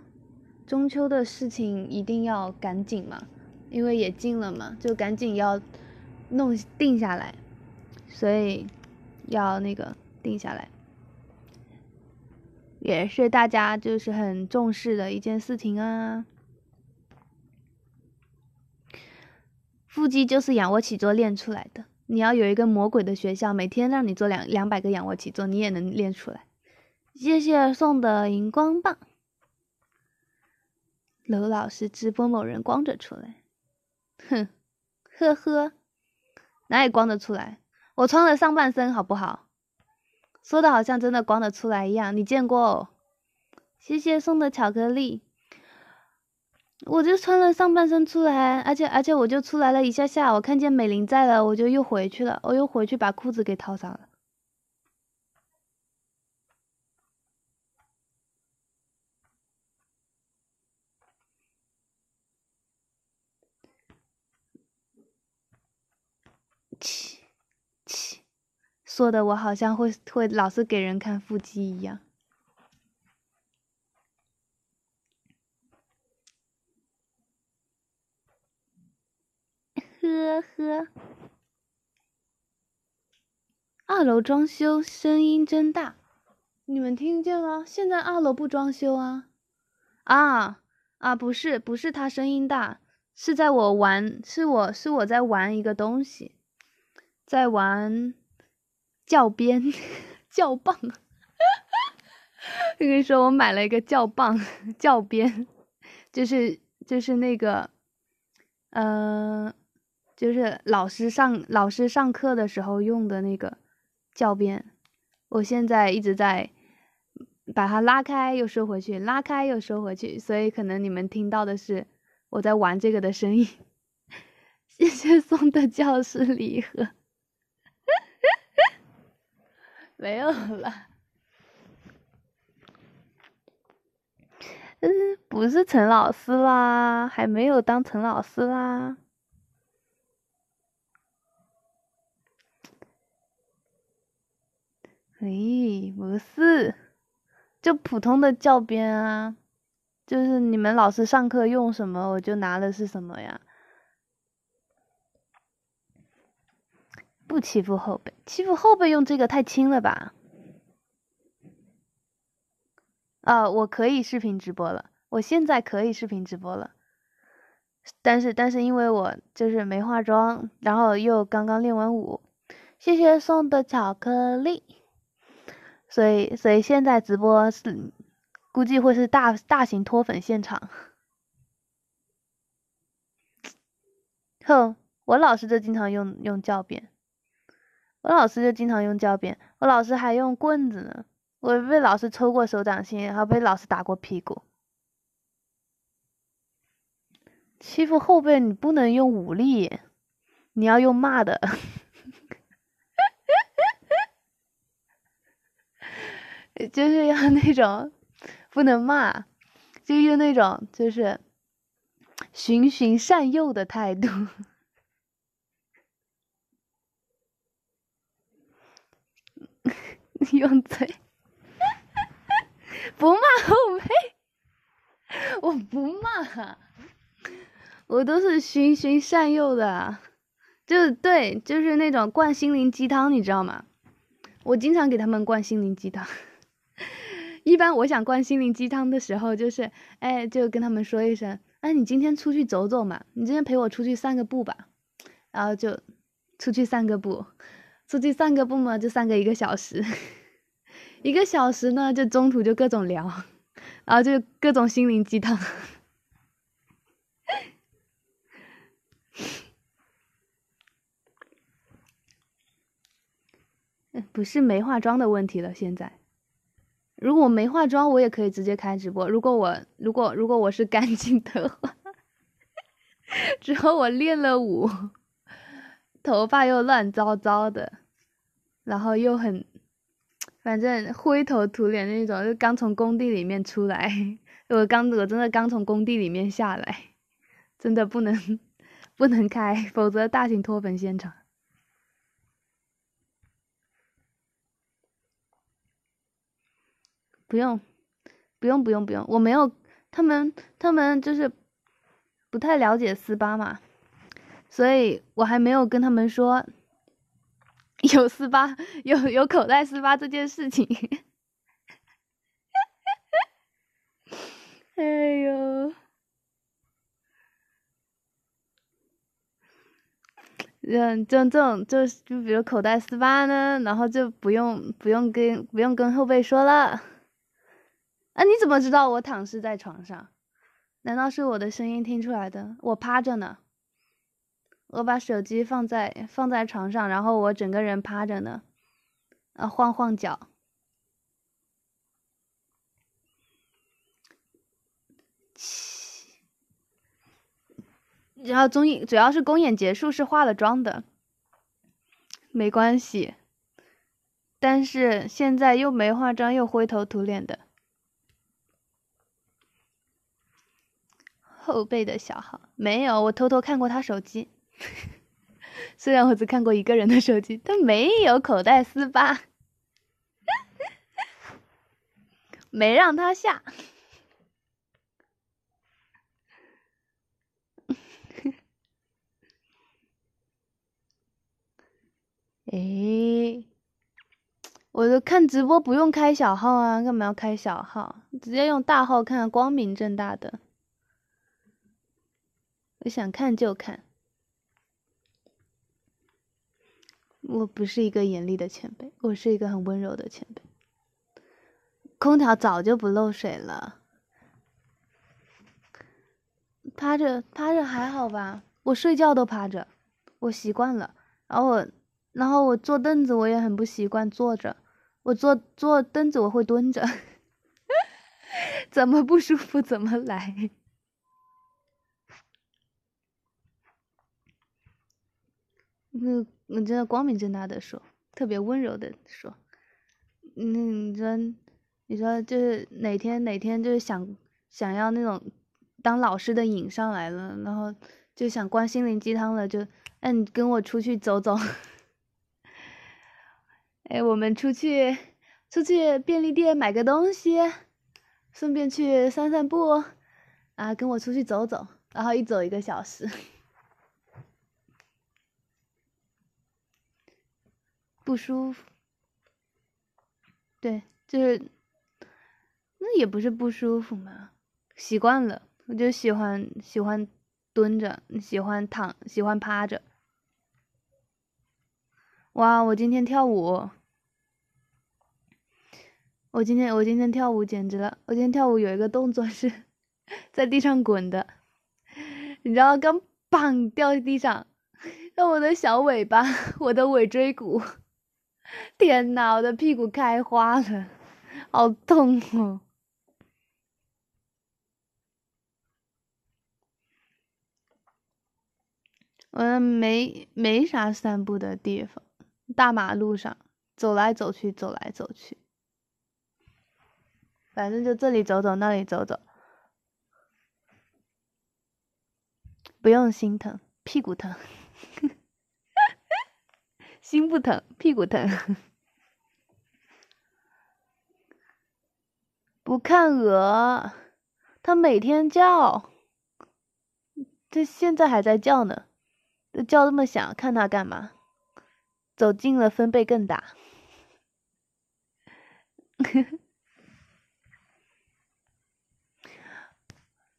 中秋的事情一定要赶紧嘛，因为也近了嘛，就赶紧要弄定下来，所以要那个定下来，也是大家就是很重视的一件事情啊。腹肌就是仰卧起坐练出来的。你要有一个魔鬼的学校，每天让你做两两百个仰卧起坐，你也能练出来。谢谢送的荧光棒。娄老师直播某人光着出来，哼，呵呵，哪里光得出来？我穿了上半身，好不好？说的好像真的光得出来一样，你见过？哦？谢谢送的巧克力。我就穿了上半身出来，而且而且我就出来了一下下，我看见美玲在了，我就又回去了，我又回去把裤子给套上了。切，说的我好像会会老是给人看腹肌一样。呵呵，二楼装修声音真大，你们听见吗？现在二楼不装修啊！啊啊，不是不是，他声音大，是在我玩，是我是我在玩一个东西，在玩教鞭、教棒。我跟你说，我买了一个教棒、教鞭，就是就是那个，嗯。就是老师上老师上课的时候用的那个教鞭，我现在一直在把它拉开又收回去，拉开又收回去，所以可能你们听到的是我在玩这个的声音。谢谢送的教室礼盒，没有了。嗯，不是陈老师啦，还没有当陈老师啦。诶，不是，就普通的教鞭啊，就是你们老师上课用什么，我就拿的是什么呀？不欺负后辈，欺负后辈用这个太轻了吧？啊，我可以视频直播了，我现在可以视频直播了，但是但是因为我就是没化妆，然后又刚刚练完舞，谢谢送的巧克力。所以，所以现在直播是估计会是大大型脱粉现场。哼，我老师就经常用用教鞭，我老师就经常用教鞭，我老师还用棍子呢。我被老师抽过手掌心，还被老师打过屁股。欺负后辈，你不能用武力，你要用骂的。就是要 那种不能骂，就用那种就是循循善诱的态度，用嘴不骂后辈，我不骂，我都是循循善诱的，就对，就是那种灌心灵鸡汤，你知道吗？我经常给他们灌心灵鸡汤。一般我想灌心灵鸡汤的时候，就是，哎，就跟他们说一声，哎，你今天出去走走嘛，你今天陪我出去散个步吧，然后就出去散个步，出去散个步嘛，就散个一个小时，一个小时呢，就中途就各种聊，然后就各种心灵鸡汤。不是没化妆的问题了，现在。如果我没化妆，我也可以直接开直播。如果我如果如果我是干净的话，之后我练了舞，头发又乱糟糟的，然后又很，反正灰头土脸那种，就刚从工地里面出来。我刚我真的刚从工地里面下来，真的不能不能开，否则大型脱粉现场。不用，不用，不用，不用。我没有他们，他们就是不太了解丝芭嘛，所以我还没有跟他们说 有丝芭，有有口袋丝芭这件事情。哎呦，嗯，就这种，就就比如口袋丝芭呢，然后就不用不用跟不用跟后辈说了。啊，你怎么知道我躺尸在床上？难道是我的声音听出来的？我趴着呢，我把手机放在放在床上，然后我整个人趴着呢，啊，晃晃脚。然后综艺主要是公演结束是化了妆的，没关系，但是现在又没化妆，又灰头土脸的。后背的小号没有，我偷偷看过他手机。虽然我只看过一个人的手机，但没有口袋丝吧。没让他下。哎，我都看直播不用开小号啊，干嘛要开小号？直接用大号看，光明正大的。想看就看。我不是一个严厉的前辈，我是一个很温柔的前辈。空调早就不漏水了。趴着趴着还好吧，我睡觉都趴着，我习惯了。然后我然后我坐凳子我也很不习惯坐着，我坐坐凳子我会蹲着，怎么不舒服怎么来。那我真的光明正大的说，特别温柔的说，那你说，你说就是哪天哪天就是想想要那种当老师的瘾上来了，然后就想灌心灵鸡汤了，就哎你跟我出去走走，哎我们出去出去便利店买个东西，顺便去散散步，啊跟我出去走走，然后一走一个小时。不舒服，对，就是，那也不是不舒服嘛，习惯了，我就喜欢喜欢蹲着，喜欢躺，喜欢趴着。哇，我今天跳舞，我今天我今天跳舞简直了，我今天跳舞有一个动作是在地上滚的，你知道刚嘣掉在地上，那我的小尾巴，我的尾椎骨。天呐，我的屁股开花了，好痛哦！我没没啥散步的地方，大马路上走来走去，走来走去，反正就这里走走，那里走走，不用心疼屁股疼。心不疼，屁股疼。不看鹅，它每天叫，这现在还在叫呢，叫这么响，看它干嘛？走近了，分贝更大。呵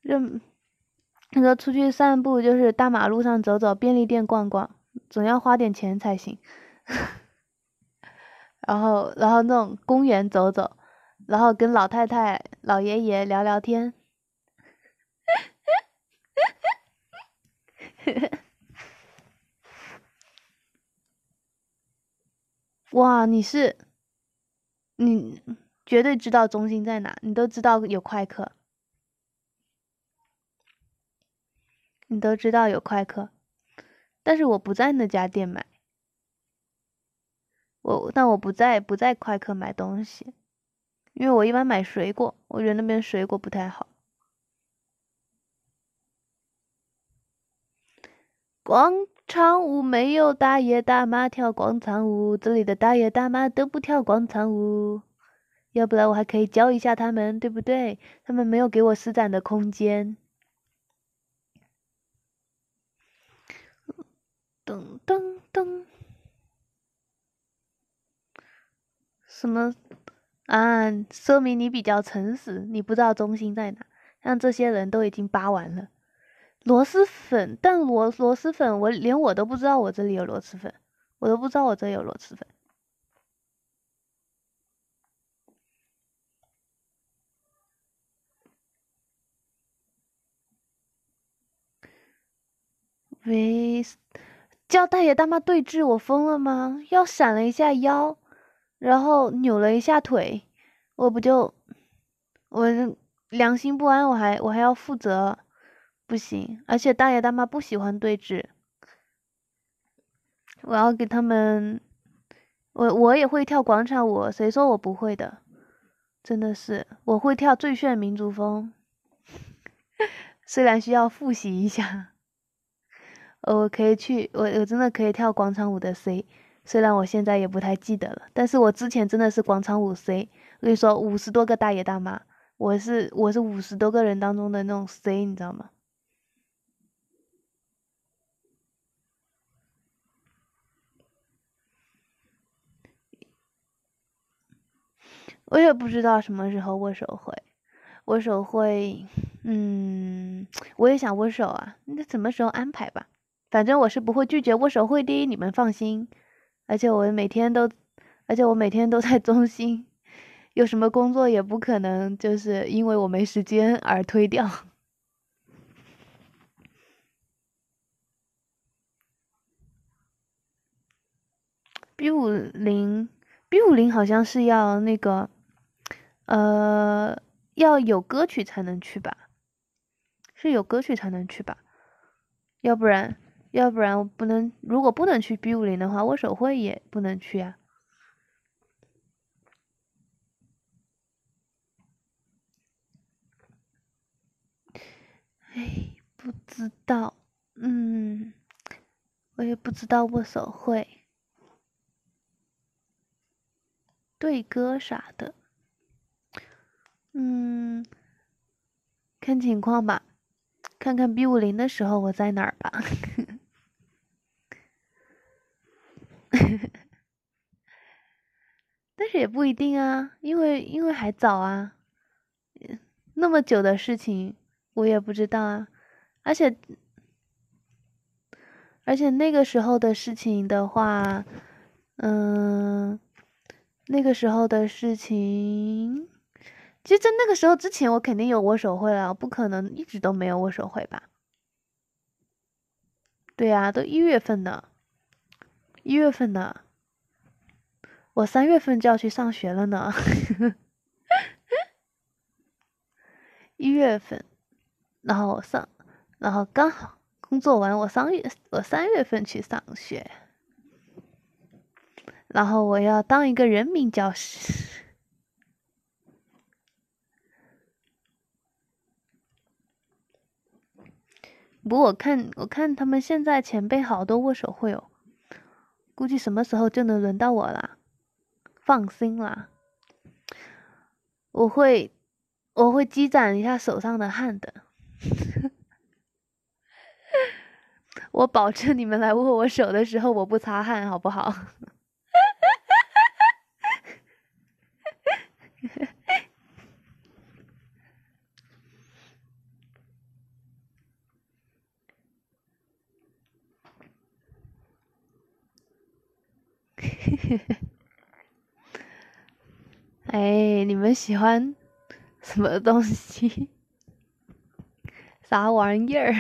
呵。你说出去散步就是大马路上走走，便利店逛逛。总要花点钱才行，然后，然后那种公园走走，然后跟老太太、老爷爷聊聊天。哇，你是，你绝对知道中心在哪，你都知道有快客，你都知道有快客。但是我不在那家店买，我但我不在不在快客买东西，因为我一般买水果，我觉得那边水果不太好。广场舞没有大爷大妈跳广场舞，这里的大爷大妈都不跳广场舞，要不然我还可以教一下他们，对不对？他们没有给我施展的空间。噔噔噔！什么啊？说明你比较诚实，你不知道中心在哪。像这些人都已经扒完了螺蛳粉，但螺螺蛳粉我连我都不知道，我这里有螺蛳粉，我都不知道我这有螺蛳粉。喂。叫大爷大妈对峙，我疯了吗？要闪了一下腰，然后扭了一下腿，我不就我良心不安，我还我还要负责，不行。而且大爷大妈不喜欢对峙，我要给他们，我我也会跳广场舞，谁说我不会的？真的是，我会跳最炫民族风，虽然需要复习一下。我可以去，我我真的可以跳广场舞的 C，虽然我现在也不太记得了，但是我之前真的是广场舞 C，我跟你说五十多个大爷大妈，我是我是五十多个人当中的那种 C，你知道吗？我也不知道什么时候握手会，握手会，嗯，我也想握手啊，那什么时候安排吧？反正我是不会拒绝握手会的，你们放心。而且我每天都，而且我每天都在中心，有什么工作也不可能就是因为我没时间而推掉。B 五零，B 五零好像是要那个，呃，要有歌曲才能去吧，是有歌曲才能去吧，要不然。要不然我不能，如果不能去 B 五零的话，握手会也不能去啊。哎，不知道，嗯，我也不知道握手会，对歌啥的，嗯，看情况吧，看看 B 五零的时候我在哪儿吧。但是也不一定啊，因为因为还早啊，那么久的事情我也不知道啊，而且而且那个时候的事情的话，嗯，那个时候的事情，其实在那个时候之前我肯定有握手会了，我不可能一直都没有握手会吧？对呀，都一月份呢。一月份呢？我三月份就要去上学了呢。一月份，然后我上，然后刚好工作完，我三月，我三月份去上学，然后我要当一个人民教师。不过我看，我看他们现在前辈好多握手会哦。估计什么时候就能轮到我了，放心啦，我会，我会积攒一下手上的汗的，我保证你们来握我手的时候我不擦汗，好不好？嘿嘿，哎，你们喜欢什么东西？啥玩意儿？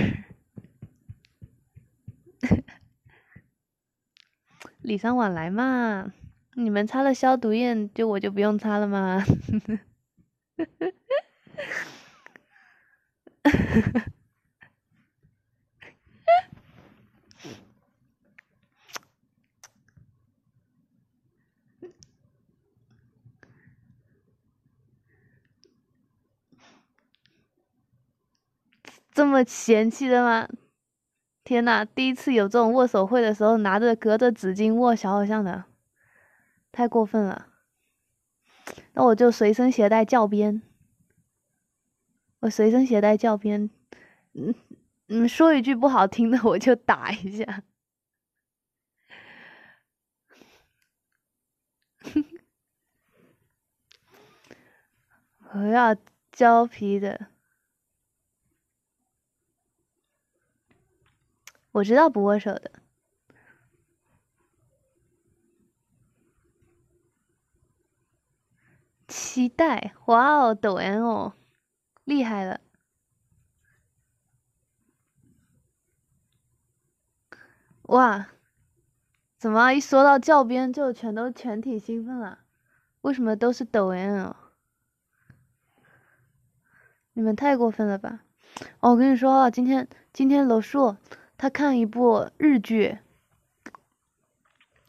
礼尚往来嘛，你们擦了消毒液，就我就不用擦了吗？呵呵呵呵呵呵呵。这么嫌弃的吗？天呐，第一次有这种握手会的时候，拿着隔着纸巾握小偶像的，太过分了。那我就随身携带教鞭，我随身携带教鞭，嗯嗯，说一句不好听的，我就打一下。我要胶皮的。我知道不握手的，期待！哇哦，抖 N 哦，厉害了！哇，怎么一说到教鞭就全都全体兴奋了？为什么都是抖 N 哦？你们太过分了吧！我跟你说，今天今天楼树。他看一部日剧，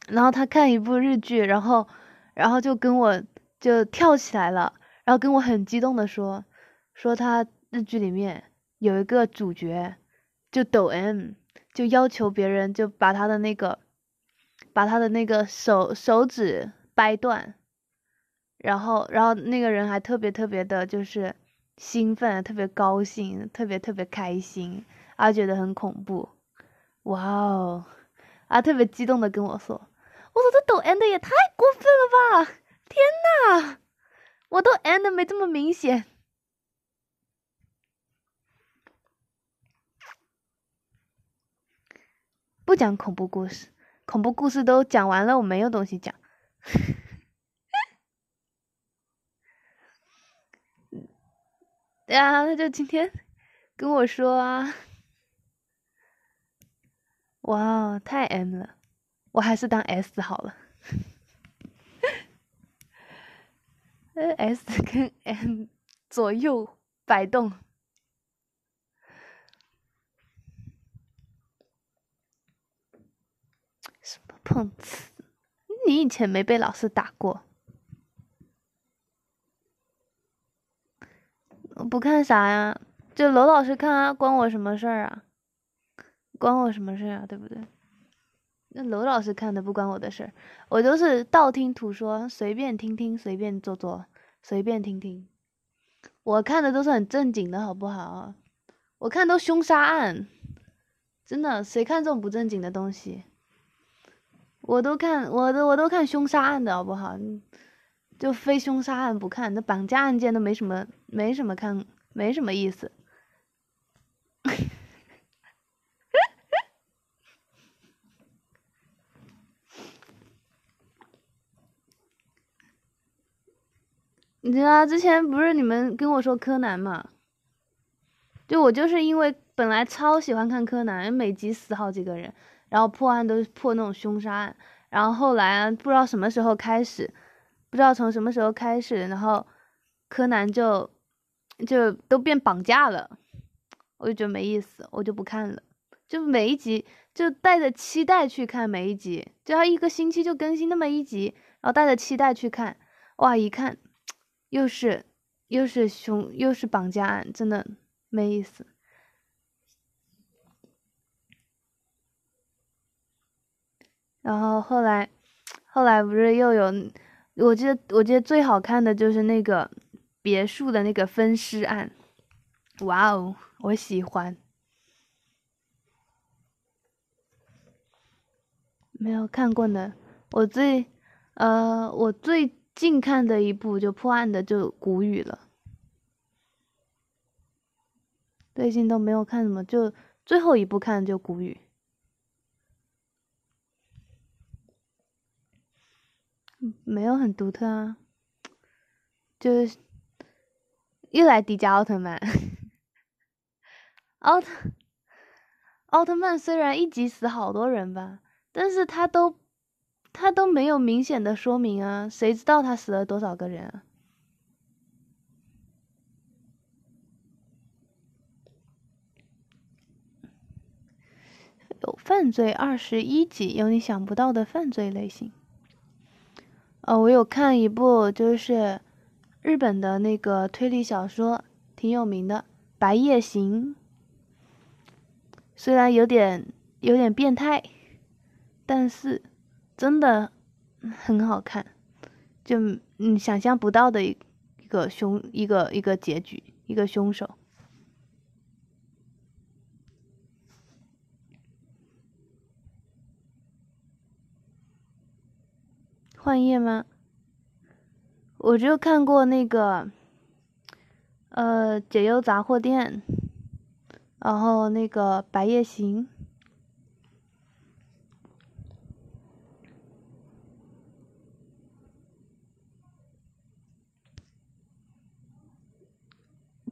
然后他看一部日剧，然后，然后就跟我就跳起来了，然后跟我很激动的说，说他日剧里面有一个主角就抖 M，就要求别人就把他的那个，把他的那个手手指掰断，然后，然后那个人还特别特别的，就是兴奋，特别高兴，特别特别开心，而觉得很恐怖。哇哦！啊，特别激动的跟我说，我说这抖 end 的也太过分了吧！天呐，我都 end 的没这么明显。不讲恐怖故事，恐怖故事都讲完了，我没有东西讲。对 啊，他就今天跟我说啊。哇，哦，太 M 了，我还是当 S 好了。S 跟 M 左右摆动，什么碰瓷？你以前没被老师打过？不看啥呀，就娄老师看啊，关我什么事儿啊？关我什么事啊，对不对？那娄老师看的不关我的事儿，我就是道听途说，随便听听，随便做做，随便听听。我看的都是很正经的，好不好？我看都凶杀案，真的，谁看这种不正经的东西？我都看，我都我都看凶杀案的好不好？就非凶杀案不看，那绑架案件都没什么，没什么看，没什么意思。你知道之前不是你们跟我说柯南嘛？就我就是因为本来超喜欢看柯南，每集死好几个人，然后破案都破那种凶杀案，然后后来不知道什么时候开始，不知道从什么时候开始，然后柯南就就都变绑架了，我就觉得没意思，我就不看了。就每一集就带着期待去看每一集，就要一个星期就更新那么一集，然后带着期待去看，哇，一看。又是，又是凶，又是绑架案，真的没意思。然后后来，后来不是又有？我记得，我记得最好看的就是那个别墅的那个分尸案。哇哦，我喜欢。没有看过呢。我最，呃，我最。近看的一部就破案的就《谷雨》了，最近都没有看什么，就最后一部看的就《谷雨》，没有很独特啊，就是又来迪迦奥特曼，奥特奥特曼虽然一集死好多人吧，但是他都。他都没有明显的说明啊，谁知道他死了多少个人啊？有犯罪二十一集，有你想不到的犯罪类型。哦，我有看一部，就是日本的那个推理小说，挺有名的《白夜行》，虽然有点有点变态，但是。真的很好看，就你想象不到的一一个凶一个一个结局，一个凶手。幻夜吗？我就看过那个，呃，解忧杂货店，然后那个白夜行。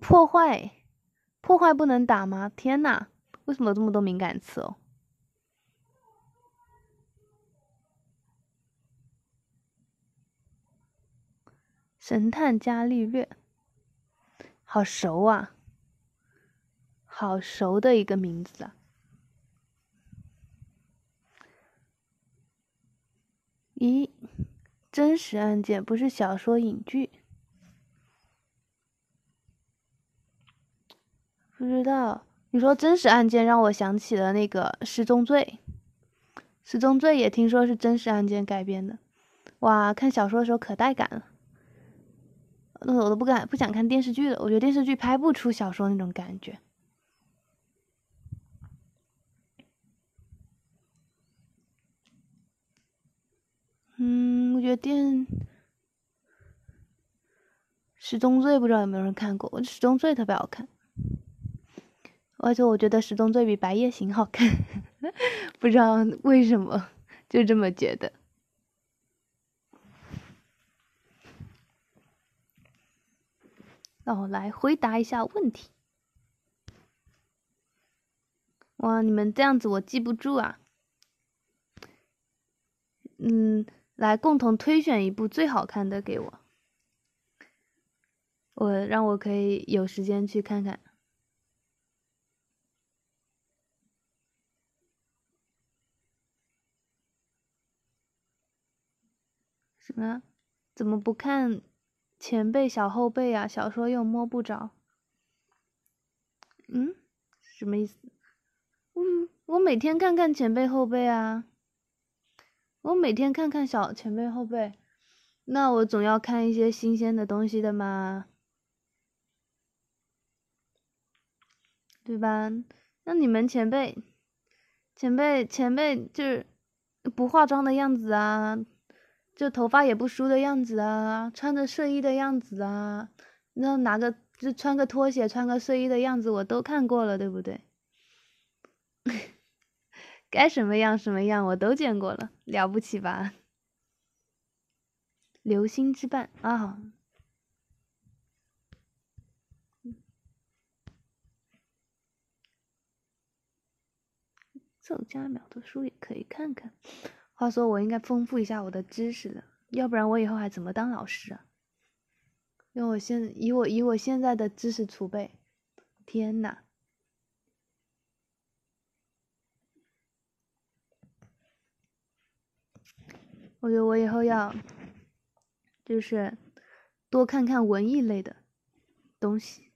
破坏，破坏不能打吗？天呐，为什么有这么多敏感词哦？神探伽利略，好熟啊，好熟的一个名字啊！咦，真实案件，不是小说影剧。不知道你说真实案件让我想起了那个《失踪罪》，《失踪罪》也听说是真实案件改编的，哇，看小说的时候可带感了，那我都不敢不想看电视剧了，我觉得电视剧拍不出小说那种感觉。嗯，我觉得电《失踪罪》不知道有没有人看过，我《失踪罪》特别好看。而且我觉得《十宗罪》比《白夜行》好看，不知道为什么，就这么觉得。让我来回答一下问题。哇，你们这样子我记不住啊。嗯，来共同推选一部最好看的给我，我让我可以有时间去看看。怎么？怎么不看前辈小后辈呀？小说又摸不着。嗯？什么意思？嗯，我每天看看前辈后辈啊，我每天看看小前辈后辈，那我总要看一些新鲜的东西的嘛，对吧？那你们前辈，前辈前辈就是不化妆的样子啊。就头发也不梳的样子啊，穿着睡衣的样子啊，那拿个就穿个拖鞋，穿个睡衣的样子我都看过了，对不对？该什么样什么样我都见过了，了不起吧？流星之伴啊，宋佳淼的书也可以看看。话说我应该丰富一下我的知识了，要不然我以后还怎么当老师啊？因为我现以我以我现在的知识储备，天呐！我觉得我以后要，就是多看看文艺类的东西。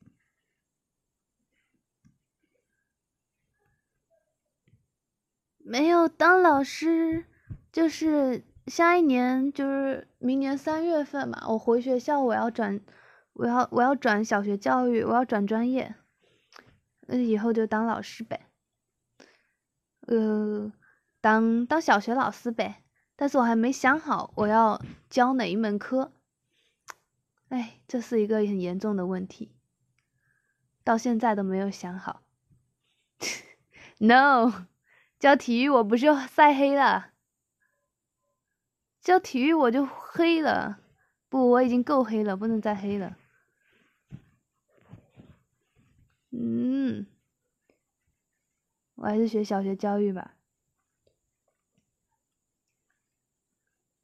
没有当老师。就是下一年，就是明年三月份嘛，我回学校，我要转，我要我要转小学教育，我要转专业，那以后就当老师呗，呃，当当小学老师呗，但是我还没想好我要教哪一门科，哎，这是一个很严重的问题，到现在都没有想好，no，教体育我不是要 晒黑了。教体育我就黑了，不，我已经够黑了，不能再黑了。嗯，我还是学小学教育吧。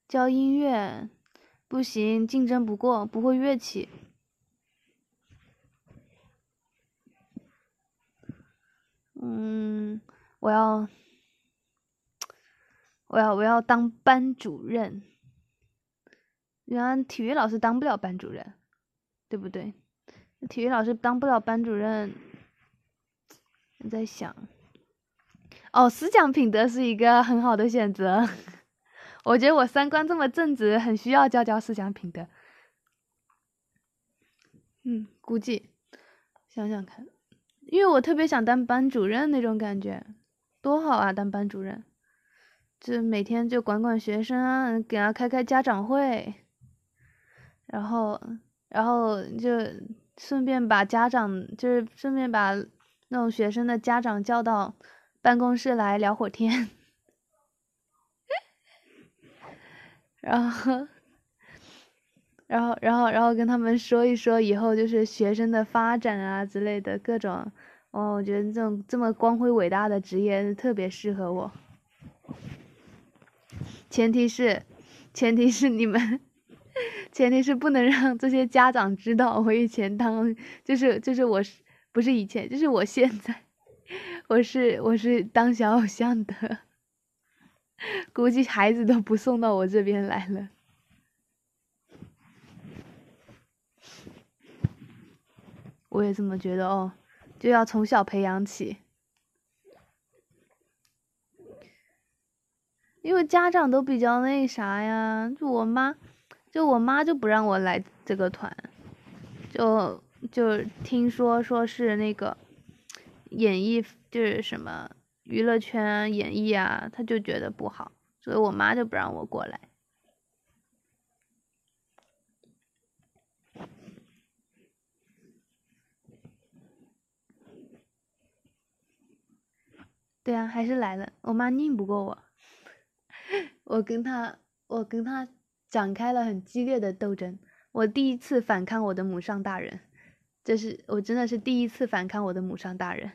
教音乐不行，竞争不过，不会乐器。嗯，我要。我要我要当班主任，原来体育老师当不了班主任，对不对？体育老师当不了班主任，我在想，哦，思想品德是一个很好的选择，我觉得我三观这么正直，很需要教教思想品德。嗯，估计想想看，因为我特别想当班主任那种感觉，多好啊！当班主任。就每天就管管学生，给他开开家长会，然后，然后就顺便把家长，就是顺便把那种学生的家长叫到办公室来聊会儿天，然后，然后，然后，然后跟他们说一说以后就是学生的发展啊之类的各种，哦，我觉得这种这么光辉伟大的职业特别适合我。前提是，前提是你们，前提是不能让这些家长知道我以前当，就是就是我是不是以前，就是我现在我是我是当小偶像的，估计孩子都不送到我这边来了。我也这么觉得哦，就要从小培养起。因为家长都比较那啥呀，就我妈，就我妈就不让我来这个团，就就听说说是那个，演艺就是什么娱乐圈演艺啊，她就觉得不好，所以我妈就不让我过来。对啊，还是来了，我妈拧不过我。我跟他，我跟他展开了很激烈的斗争。我第一次反抗我的母上大人，这是我真的是第一次反抗我的母上大人。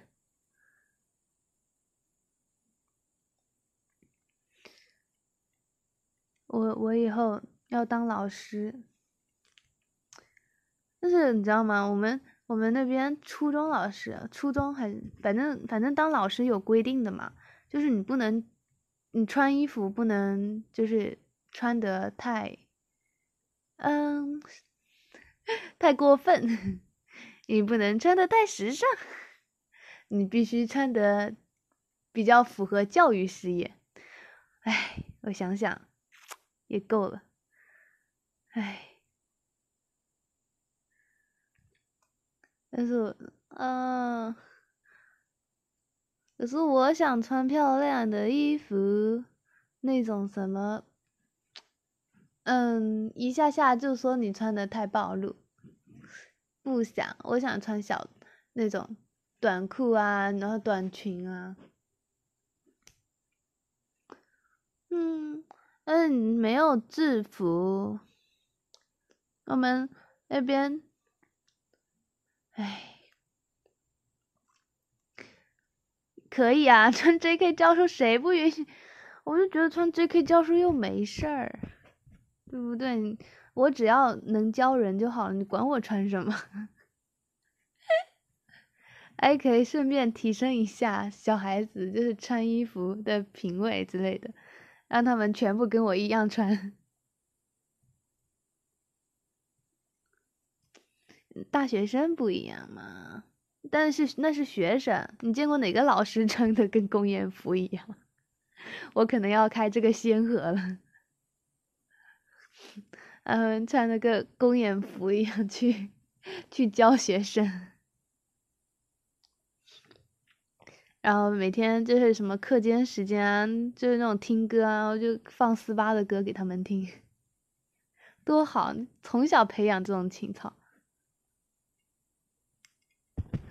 我我以后要当老师，但是你知道吗？我们我们那边初中老师，初中很反正反正当老师有规定的嘛，就是你不能。你穿衣服不能就是穿得太，嗯，太过分。你不能穿的太时尚，你必须穿的比较符合教育事业。哎，我想想，也够了。哎，但是嗯。可是我想穿漂亮的衣服，那种什么，嗯，一下下就说你穿的太暴露，不想，我想穿小那种短裤啊，然后短裙啊，嗯，嗯，没有制服，我们那边，唉。可以啊，穿 J.K. 教授谁不允许？我就觉得穿 J.K. 教授又没事儿，对不对？我只要能教人就好了，你管我穿什么？还 可以顺便提升一下小孩子，就是穿衣服的品味之类的，让他们全部跟我一样穿。大学生不一样嘛。但是那是学生，你见过哪个老师 穿的跟公演服一样？我可能要开这个先河了。嗯，穿那个公演服一样去去教学生，然后每天就是什么课间时间，就是那种听歌啊，我就放斯巴的歌给他们听，多好，从小培养这种情操。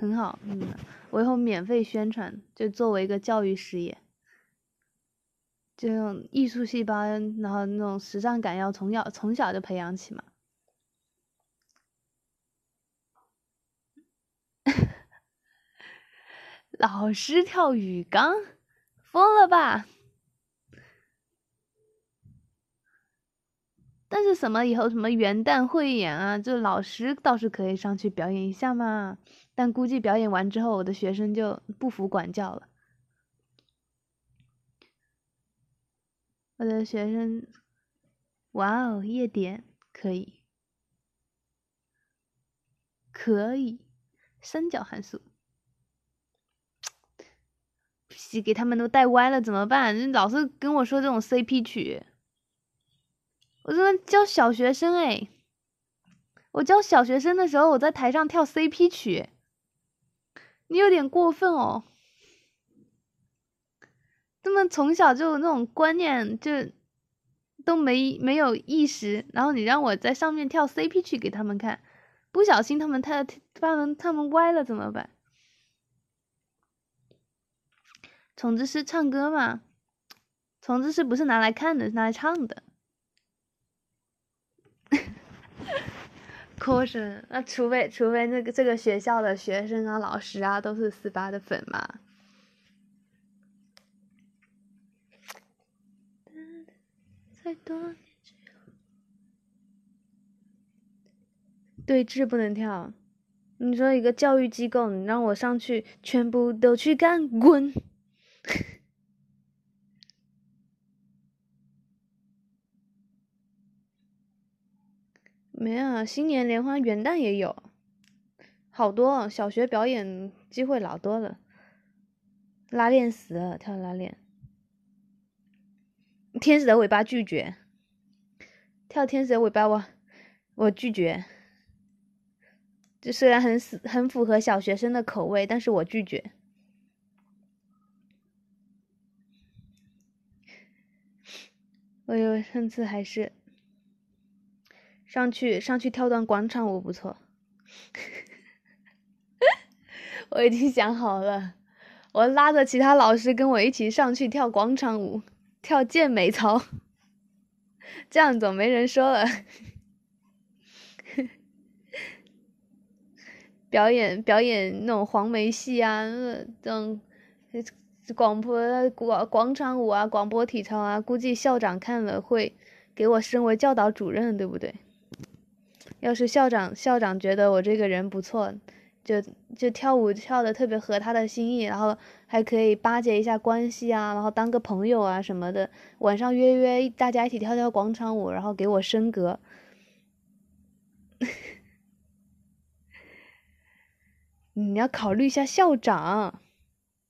很好，嗯，我以后免费宣传，就作为一个教育事业，就用艺术细胞，然后那种时尚感要从小从小就培养起嘛。老师跳鱼缸，疯了吧？但是什么以后什么元旦汇演啊，就老师倒是可以上去表演一下嘛。但估计表演完之后，我的学生就不服管教了。我的学生，哇哦，夜点可以，可以，三角函数，行，给他们都带歪了怎么办？老是跟我说这种 CP 曲，我说教小学生哎，我教小学生的时候，我在台上跳 CP 曲。你有点过分哦，他们从小就那种观念就都没没有意识，然后你让我在上面跳 CP 曲给他们看，不小心他们他们他们歪了怎么办？虫子是唱歌吗？虫子是不是拿来看的，拿来唱的？考生，那除非除非那个这个学校的学生啊、老师啊，都是四八的粉嘛。对峙不能跳，你说一个教育机构，你让我上去，全部都去干滚。没啊，新年联欢元旦也有，好多小学表演机会老多了。拉链死了，跳拉链，天使的尾巴拒绝跳天使的尾巴，我我拒绝。这虽然很死，很符合小学生的口味，但是我拒绝。我有上次还是。上去上去跳段广场舞不错，我已经想好了，我拉着其他老师跟我一起上去跳广场舞，跳健美操，这样总没人说了。表演表演那种黄梅戏啊，那种广播广广场舞啊，广播体操啊，估计校长看了会给我升为教导主任，对不对？要是校长校长觉得我这个人不错，就就跳舞跳的特别合他的心意，然后还可以巴结一下关系啊，然后当个朋友啊什么的，晚上约约大家一起跳跳广场舞，然后给我升格。你要考虑一下校长，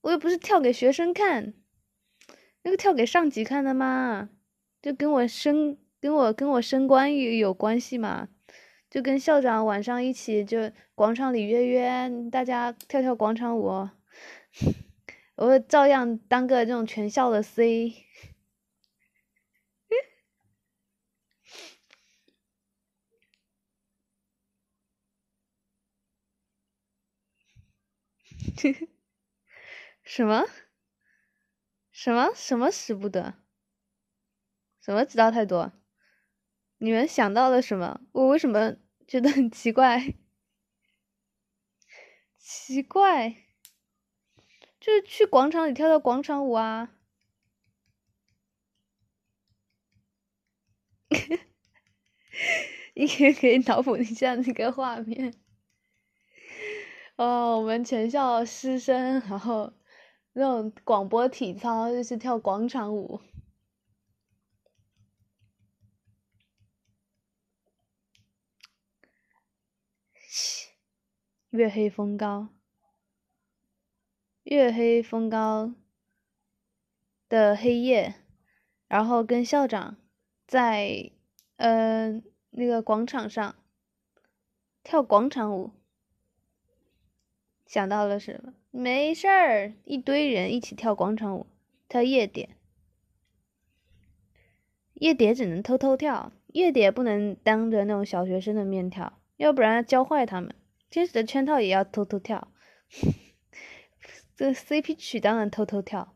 我又不是跳给学生看，那个跳给上级看的嘛，就跟我升跟我跟我升官有有关系嘛。就跟校长晚上一起，就广场里约约，大家跳跳广场舞，我照样当个这种全校的 C。什么？什么？什么使不得？什么知道太多？你们想到了什么？我为什么？觉得很奇怪，奇怪，就是去广场里跳跳广场舞啊！你可以可以脑补一下那个画面，哦，我们全校师生，然后那种广播体操就是跳广场舞。月黑风高，月黑风高的黑夜，然后跟校长在，呃，那个广场上跳广场舞，想到了什么？没事儿，一堆人一起跳广场舞，跳夜蝶，夜蝶只能偷偷跳，夜蝶不能当着那种小学生的面跳，要不然教坏他们。天使的圈套也要偷偷跳，这 CP 曲当然偷偷跳。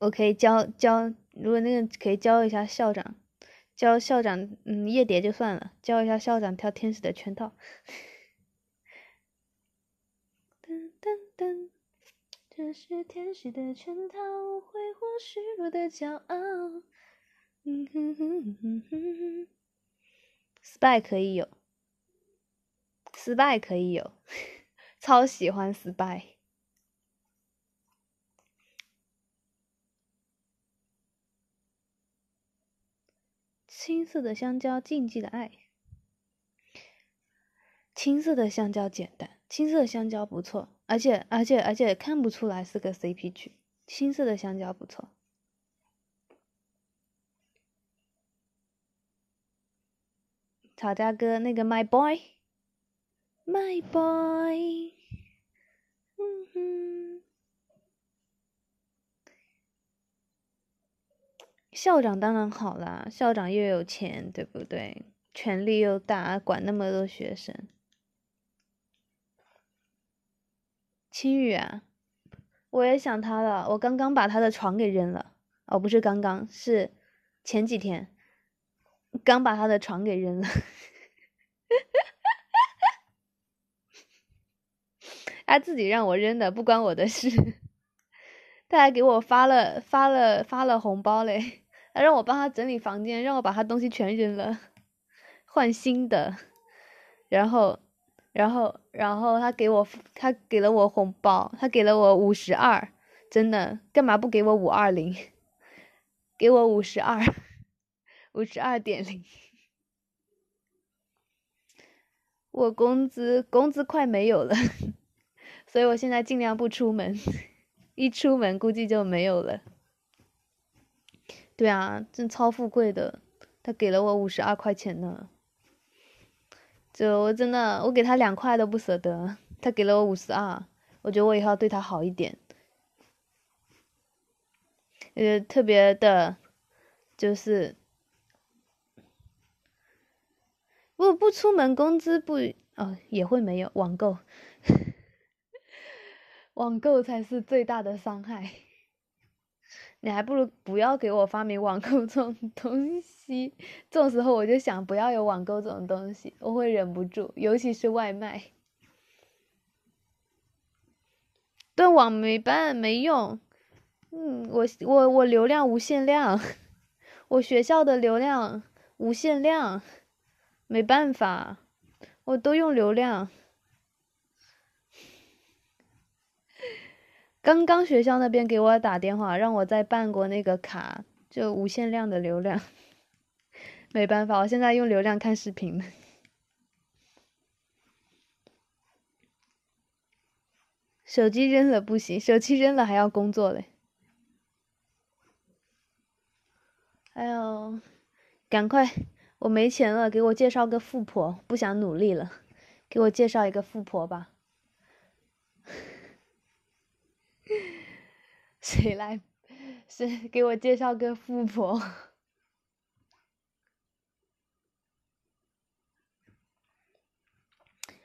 我可以教教如果那个可以教一下校长，教校长嗯夜蝶就算了，教一下校长跳《天使的圈套》。噔噔噔，这是天使的圈套，挥霍虚弱的骄傲。嗯哼哼哼哼哼，SPY 可以有。失败可以有，超喜欢失败。青色的香蕉，禁忌的爱。青色的香蕉，简单。青色香蕉不错，而且而且而且看不出来是个 CP 曲。青色的香蕉不错。吵架哥，那个 My Boy。My boy，嗯哼。校长当然好啦，校长又有钱，对不对？权力又大，管那么多学生。青雨啊，我也想他了。我刚刚把他的床给扔了。哦，不是刚刚，是前几天刚把他的床给扔了。他自己让我扔的，不关我的事。他还给我发了发了发了红包嘞，他让我帮他整理房间，让我把他东西全扔了，换新的。然后，然后，然后他给我他给了我红包，他给了我五十二，真的，干嘛不给我五二零？给我五十二，五十二点零。我工资工资快没有了。所以我现在尽量不出门，一出门估计就没有了。对啊，真超富贵的，他给了我五十二块钱呢。就我真的，我给他两块都不舍得，他给了我五十二，我觉得我以后要对他好一点。呃，特别的，就是不不出门，工资不哦也会没有网购。网购才是最大的伤害，你还不如不要给我发明网购这种东西。这种时候我就想不要有网购这种东西，我会忍不住，尤其是外卖。断网没办没用，嗯，我我我流量无限量，我学校的流量无限量，没办法，我都用流量。刚刚学校那边给我打电话，让我再办过那个卡，就无限量的流量。没办法，我现在用流量看视频呢。手机扔了不行，手机扔了还要工作嘞。哎呦，赶快！我没钱了，给我介绍个富婆，不想努力了，给我介绍一个富婆吧。谁来？谁给我介绍个富婆？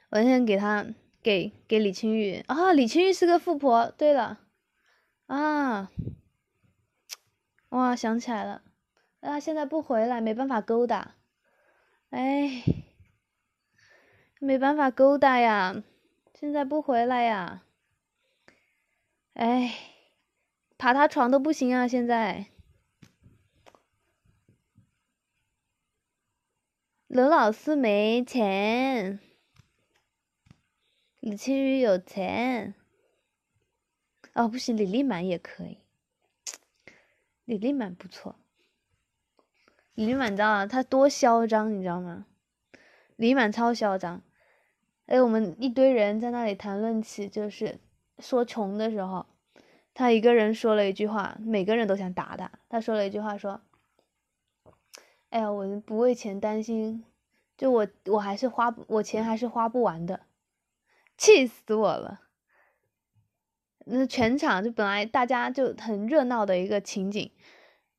我先给他给给李清玉啊，李清玉是个富婆。对了，啊，哇，想起来了，那他现在不回来，没办法勾搭，哎，没办法勾搭呀，现在不回来呀，哎。爬他床都不行啊！现在，冷老师没钱，李青宇有钱。哦，不行，李丽满也可以，李丽满不错。李丽满，你知道他多嚣张，你知道吗？李满超嚣张。哎，我们一堆人在那里谈论起，就是说穷的时候。他一个人说了一句话，每个人都想打他。他说了一句话，说：“哎呀，我不为钱担心，就我我还是花我钱还是花不完的。”气死我了！那全场就本来大家就很热闹的一个情景，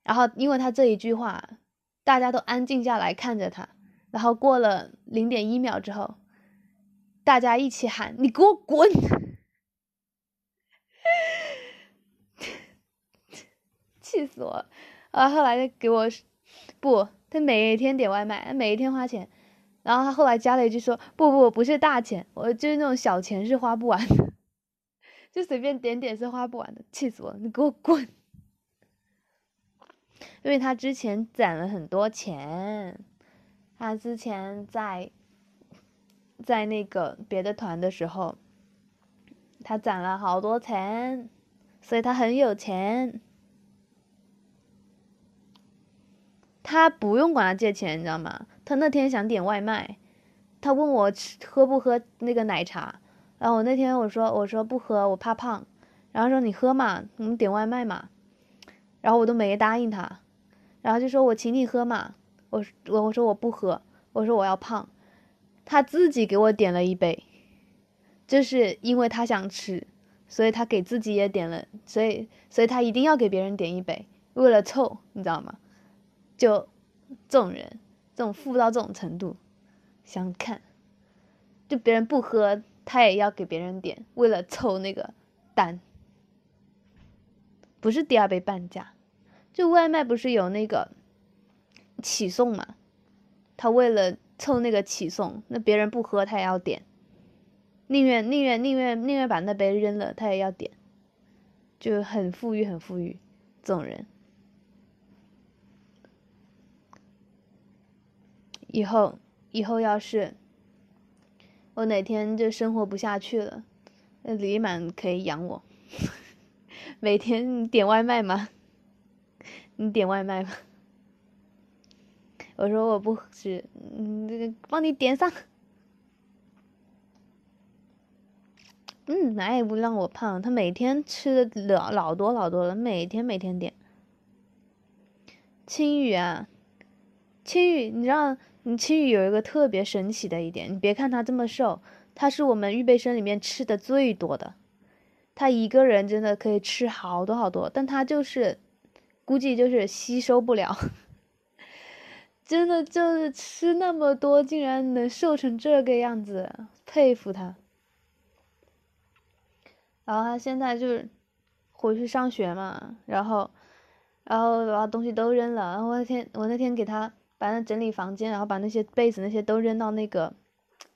然后因为他这一句话，大家都安静下来看着他。然后过了零点一秒之后，大家一起喊：“你给我滚！” 气死我！了。啊，后来给我，不，他每一天点外卖，每一天花钱。然后他后来加了一句说：“不不，不是大钱，我就是那种小钱是花不完的，就随便点点是花不完的。”气死我了！你给我滚！因为他之前攒了很多钱，他之前在，在那个别的团的时候，他攒了好多钱，所以他很有钱。他不用管他借钱，你知道吗？他那天想点外卖，他问我吃喝不喝那个奶茶，然后我那天我说我说不喝，我怕胖，然后说你喝嘛，我们点外卖嘛，然后我都没答应他，然后就说我请你喝嘛，我我我说我不喝，我说我要胖，他自己给我点了一杯，就是因为他想吃，所以他给自己也点了，所以所以他一定要给别人点一杯，为了凑，你知道吗？就这种人，这种富到这种程度，想看，就别人不喝，他也要给别人点，为了凑那个单，不是第二杯半价，就外卖不是有那个起送嘛，他为了凑那个起送，那别人不喝他也要点，宁愿宁愿宁愿宁愿把那杯扔了，他也要点，就很富裕很富裕，这种人。以后，以后要是我哪天就生活不下去了，那李满可以养我。每天点外卖吗？你点外卖吗？我说我不吃，嗯，这个帮你点上。嗯，哪也不让我胖，他每天吃的老老多老多了，每天每天点。青雨啊，青雨，你知道？青宇有一个特别神奇的一点，你别看他这么瘦，他是我们预备生里面吃的最多的，他一个人真的可以吃好多好多，但他就是，估计就是吸收不了，真的就是吃那么多竟然能瘦成这个样子，佩服他。然后他现在就是，回去上学嘛，然后，然后把东西都扔了，然后那天我那天给他。反正整理房间，然后把那些被子那些都扔到那个，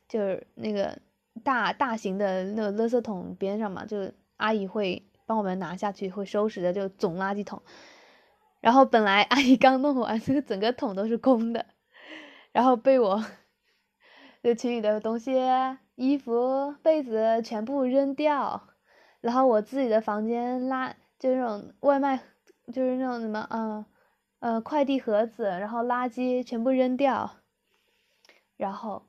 就是那个大大型的那个垃圾桶边上嘛，就阿姨会帮我们拿下去，会收拾的就总垃圾桶。然后本来阿姨刚弄完，这 个整个桶都是空的，然后被我就 群里的东西、衣服、被子全部扔掉，然后我自己的房间拉就那种外卖，就是那种什么嗯。呃，快递盒子，然后垃圾全部扔掉，然后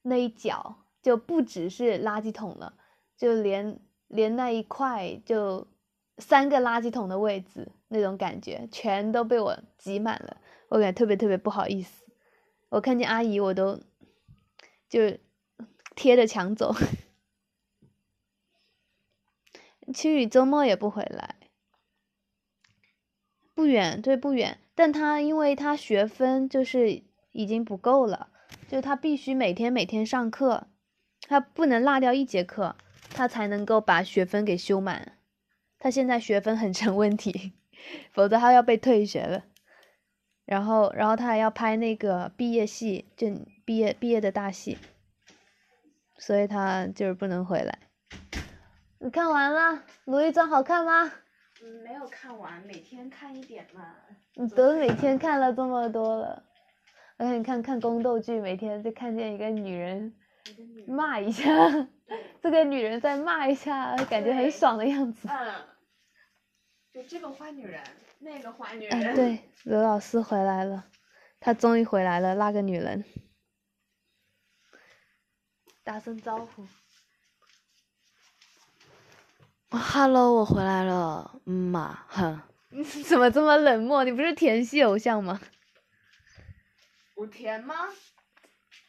那一角就不只是垃圾桶了，就连连那一块就三个垃圾桶的位置那种感觉，全都被我挤满了，我感觉特别特别不好意思。我看见阿姨，我都就贴着墙走。青 雨周末也不回来。不远，对不远，但他因为他学分就是已经不够了，就他必须每天每天上课，他不能落掉一节课，他才能够把学分给修满。他现在学分很成问题，否则他要被退学了。然后，然后他还要拍那个毕业戏，就毕业毕业的大戏，所以他就是不能回来。你看完了《如懿传》好看吗？没有看完，每天看一点嘛。你都每天看了这么多了，而且看看宫斗剧，每天就看见一个女人骂一下，这个女人再骂一下，感觉很爽的样子。啊，就这个坏女人，那个坏女人。对，刘老师回来了，她终于回来了，那个女人。打声招呼。哈喽，我回来了，嘛，哼！你怎么这么冷漠？你不是甜系偶像吗？我甜吗？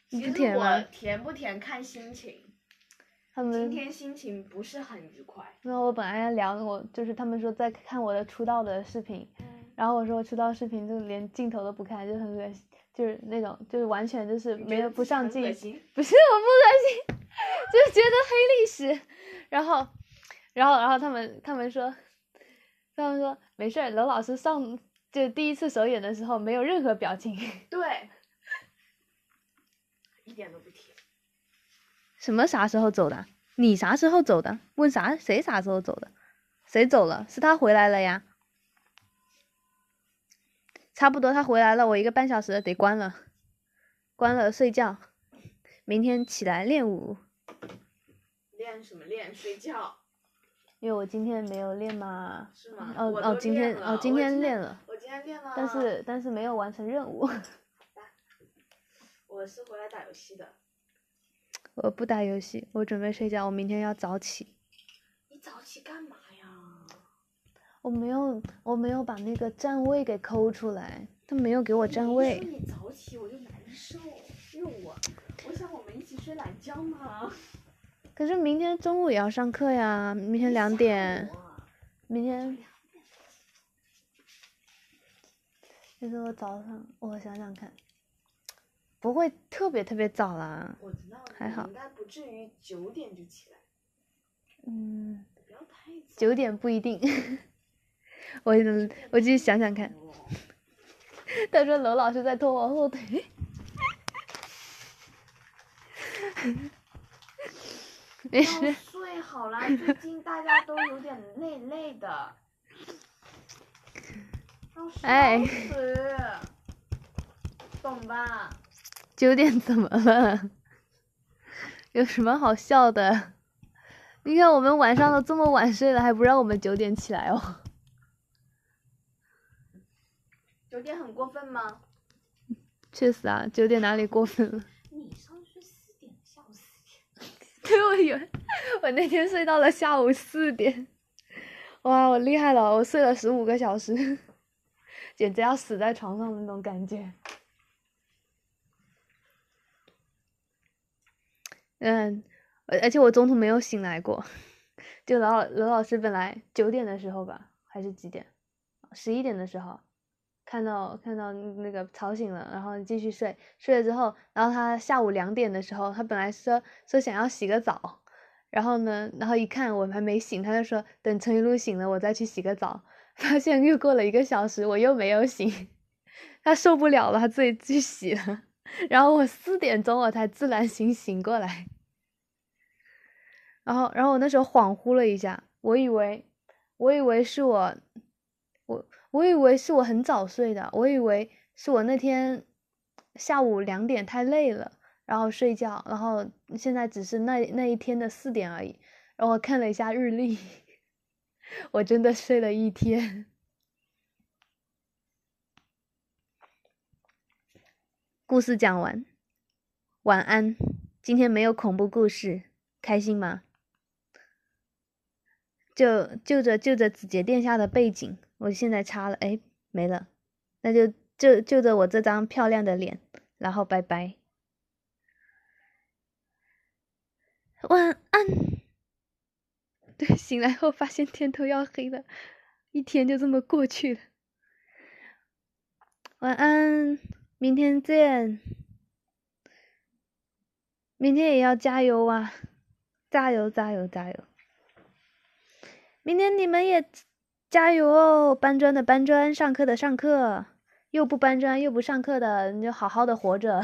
其甜吗？甜不甜看心情。他们今天心情不是很愉快。因为我本来要聊我，就是他们说在看我的出道的视频，然后我说我出道视频就连镜头都不看，就很恶心，就是那种就是完全就是没有不上镜。不是我不恶心，就觉得黑历史，然后。然后，然后他们他们说，他们说没事儿。娄老师上就第一次首演的时候没有任何表情，对，一点都不甜。什么啥时候走的？你啥时候走的？问啥？谁啥时候走的？谁走了？是他回来了呀。差不多他回来了，我一个半小时得关了，关了睡觉，明天起来练舞。练什么练？睡觉。因为我今天没有练嘛，哦哦，今天哦今天练了，我今天练了，但是但是没有完成任务。我是回来打游戏的。我不打游戏，我准备睡觉。我明天要早起。你早起干嘛呀？我没有我没有把那个站位给抠出来，他没有给我站位。你早起我就难受，因为我我想我们一起睡懒觉嘛。可是明天中午也要上课呀，明天两点，明天，就是我早上，我想想看，不会特别特别早啦，还好，应该不至于九点就起来，嗯，九点不一定，我我继续想想看，他说娄老师在拖我后腿。没事。睡好啦，最近大家都有点累累的，哎，懂吧？九点怎么了？有什么好笑的？你看我们晚上都这么晚睡了，还不让我们九点起来哦？九点很过分吗？确实啊，九点哪里过分了？以 我有，我那天睡到了下午四点，哇，我厉害了，我睡了十五个小时，简直要死在床上的那种感觉。嗯，而而且我中途没有醒来过，就老老老师本来九点的时候吧，还是几点？十一点的时候。看到看到那个吵醒了，然后继续睡，睡了之后，然后他下午两点的时候，他本来说说想要洗个澡，然后呢，然后一看我还没醒，他就说等陈雨露醒了我再去洗个澡。发现又过了一个小时，我又没有醒，他受不了了，他自己去洗了。然后我四点钟我才自然醒醒过来，然后然后我那时候恍惚了一下，我以为我以为是我我。我以为是我很早睡的，我以为是我那天下午两点太累了，然后睡觉，然后现在只是那那一天的四点而已。然后我看了一下日历，我真的睡了一天。故事讲完，晚安。今天没有恐怖故事，开心吗？就就着就着子杰殿下的背景。我现在擦了，哎，没了，那就就就着我这张漂亮的脸，然后拜拜，晚安。对，醒来后发现天都要黑了，一天就这么过去了。晚安，明天见，明天也要加油啊！加油，加油，加油！明天你们也。加油哦！搬砖的搬砖，上课的上课，又不搬砖又不上课的，你就好好的活着。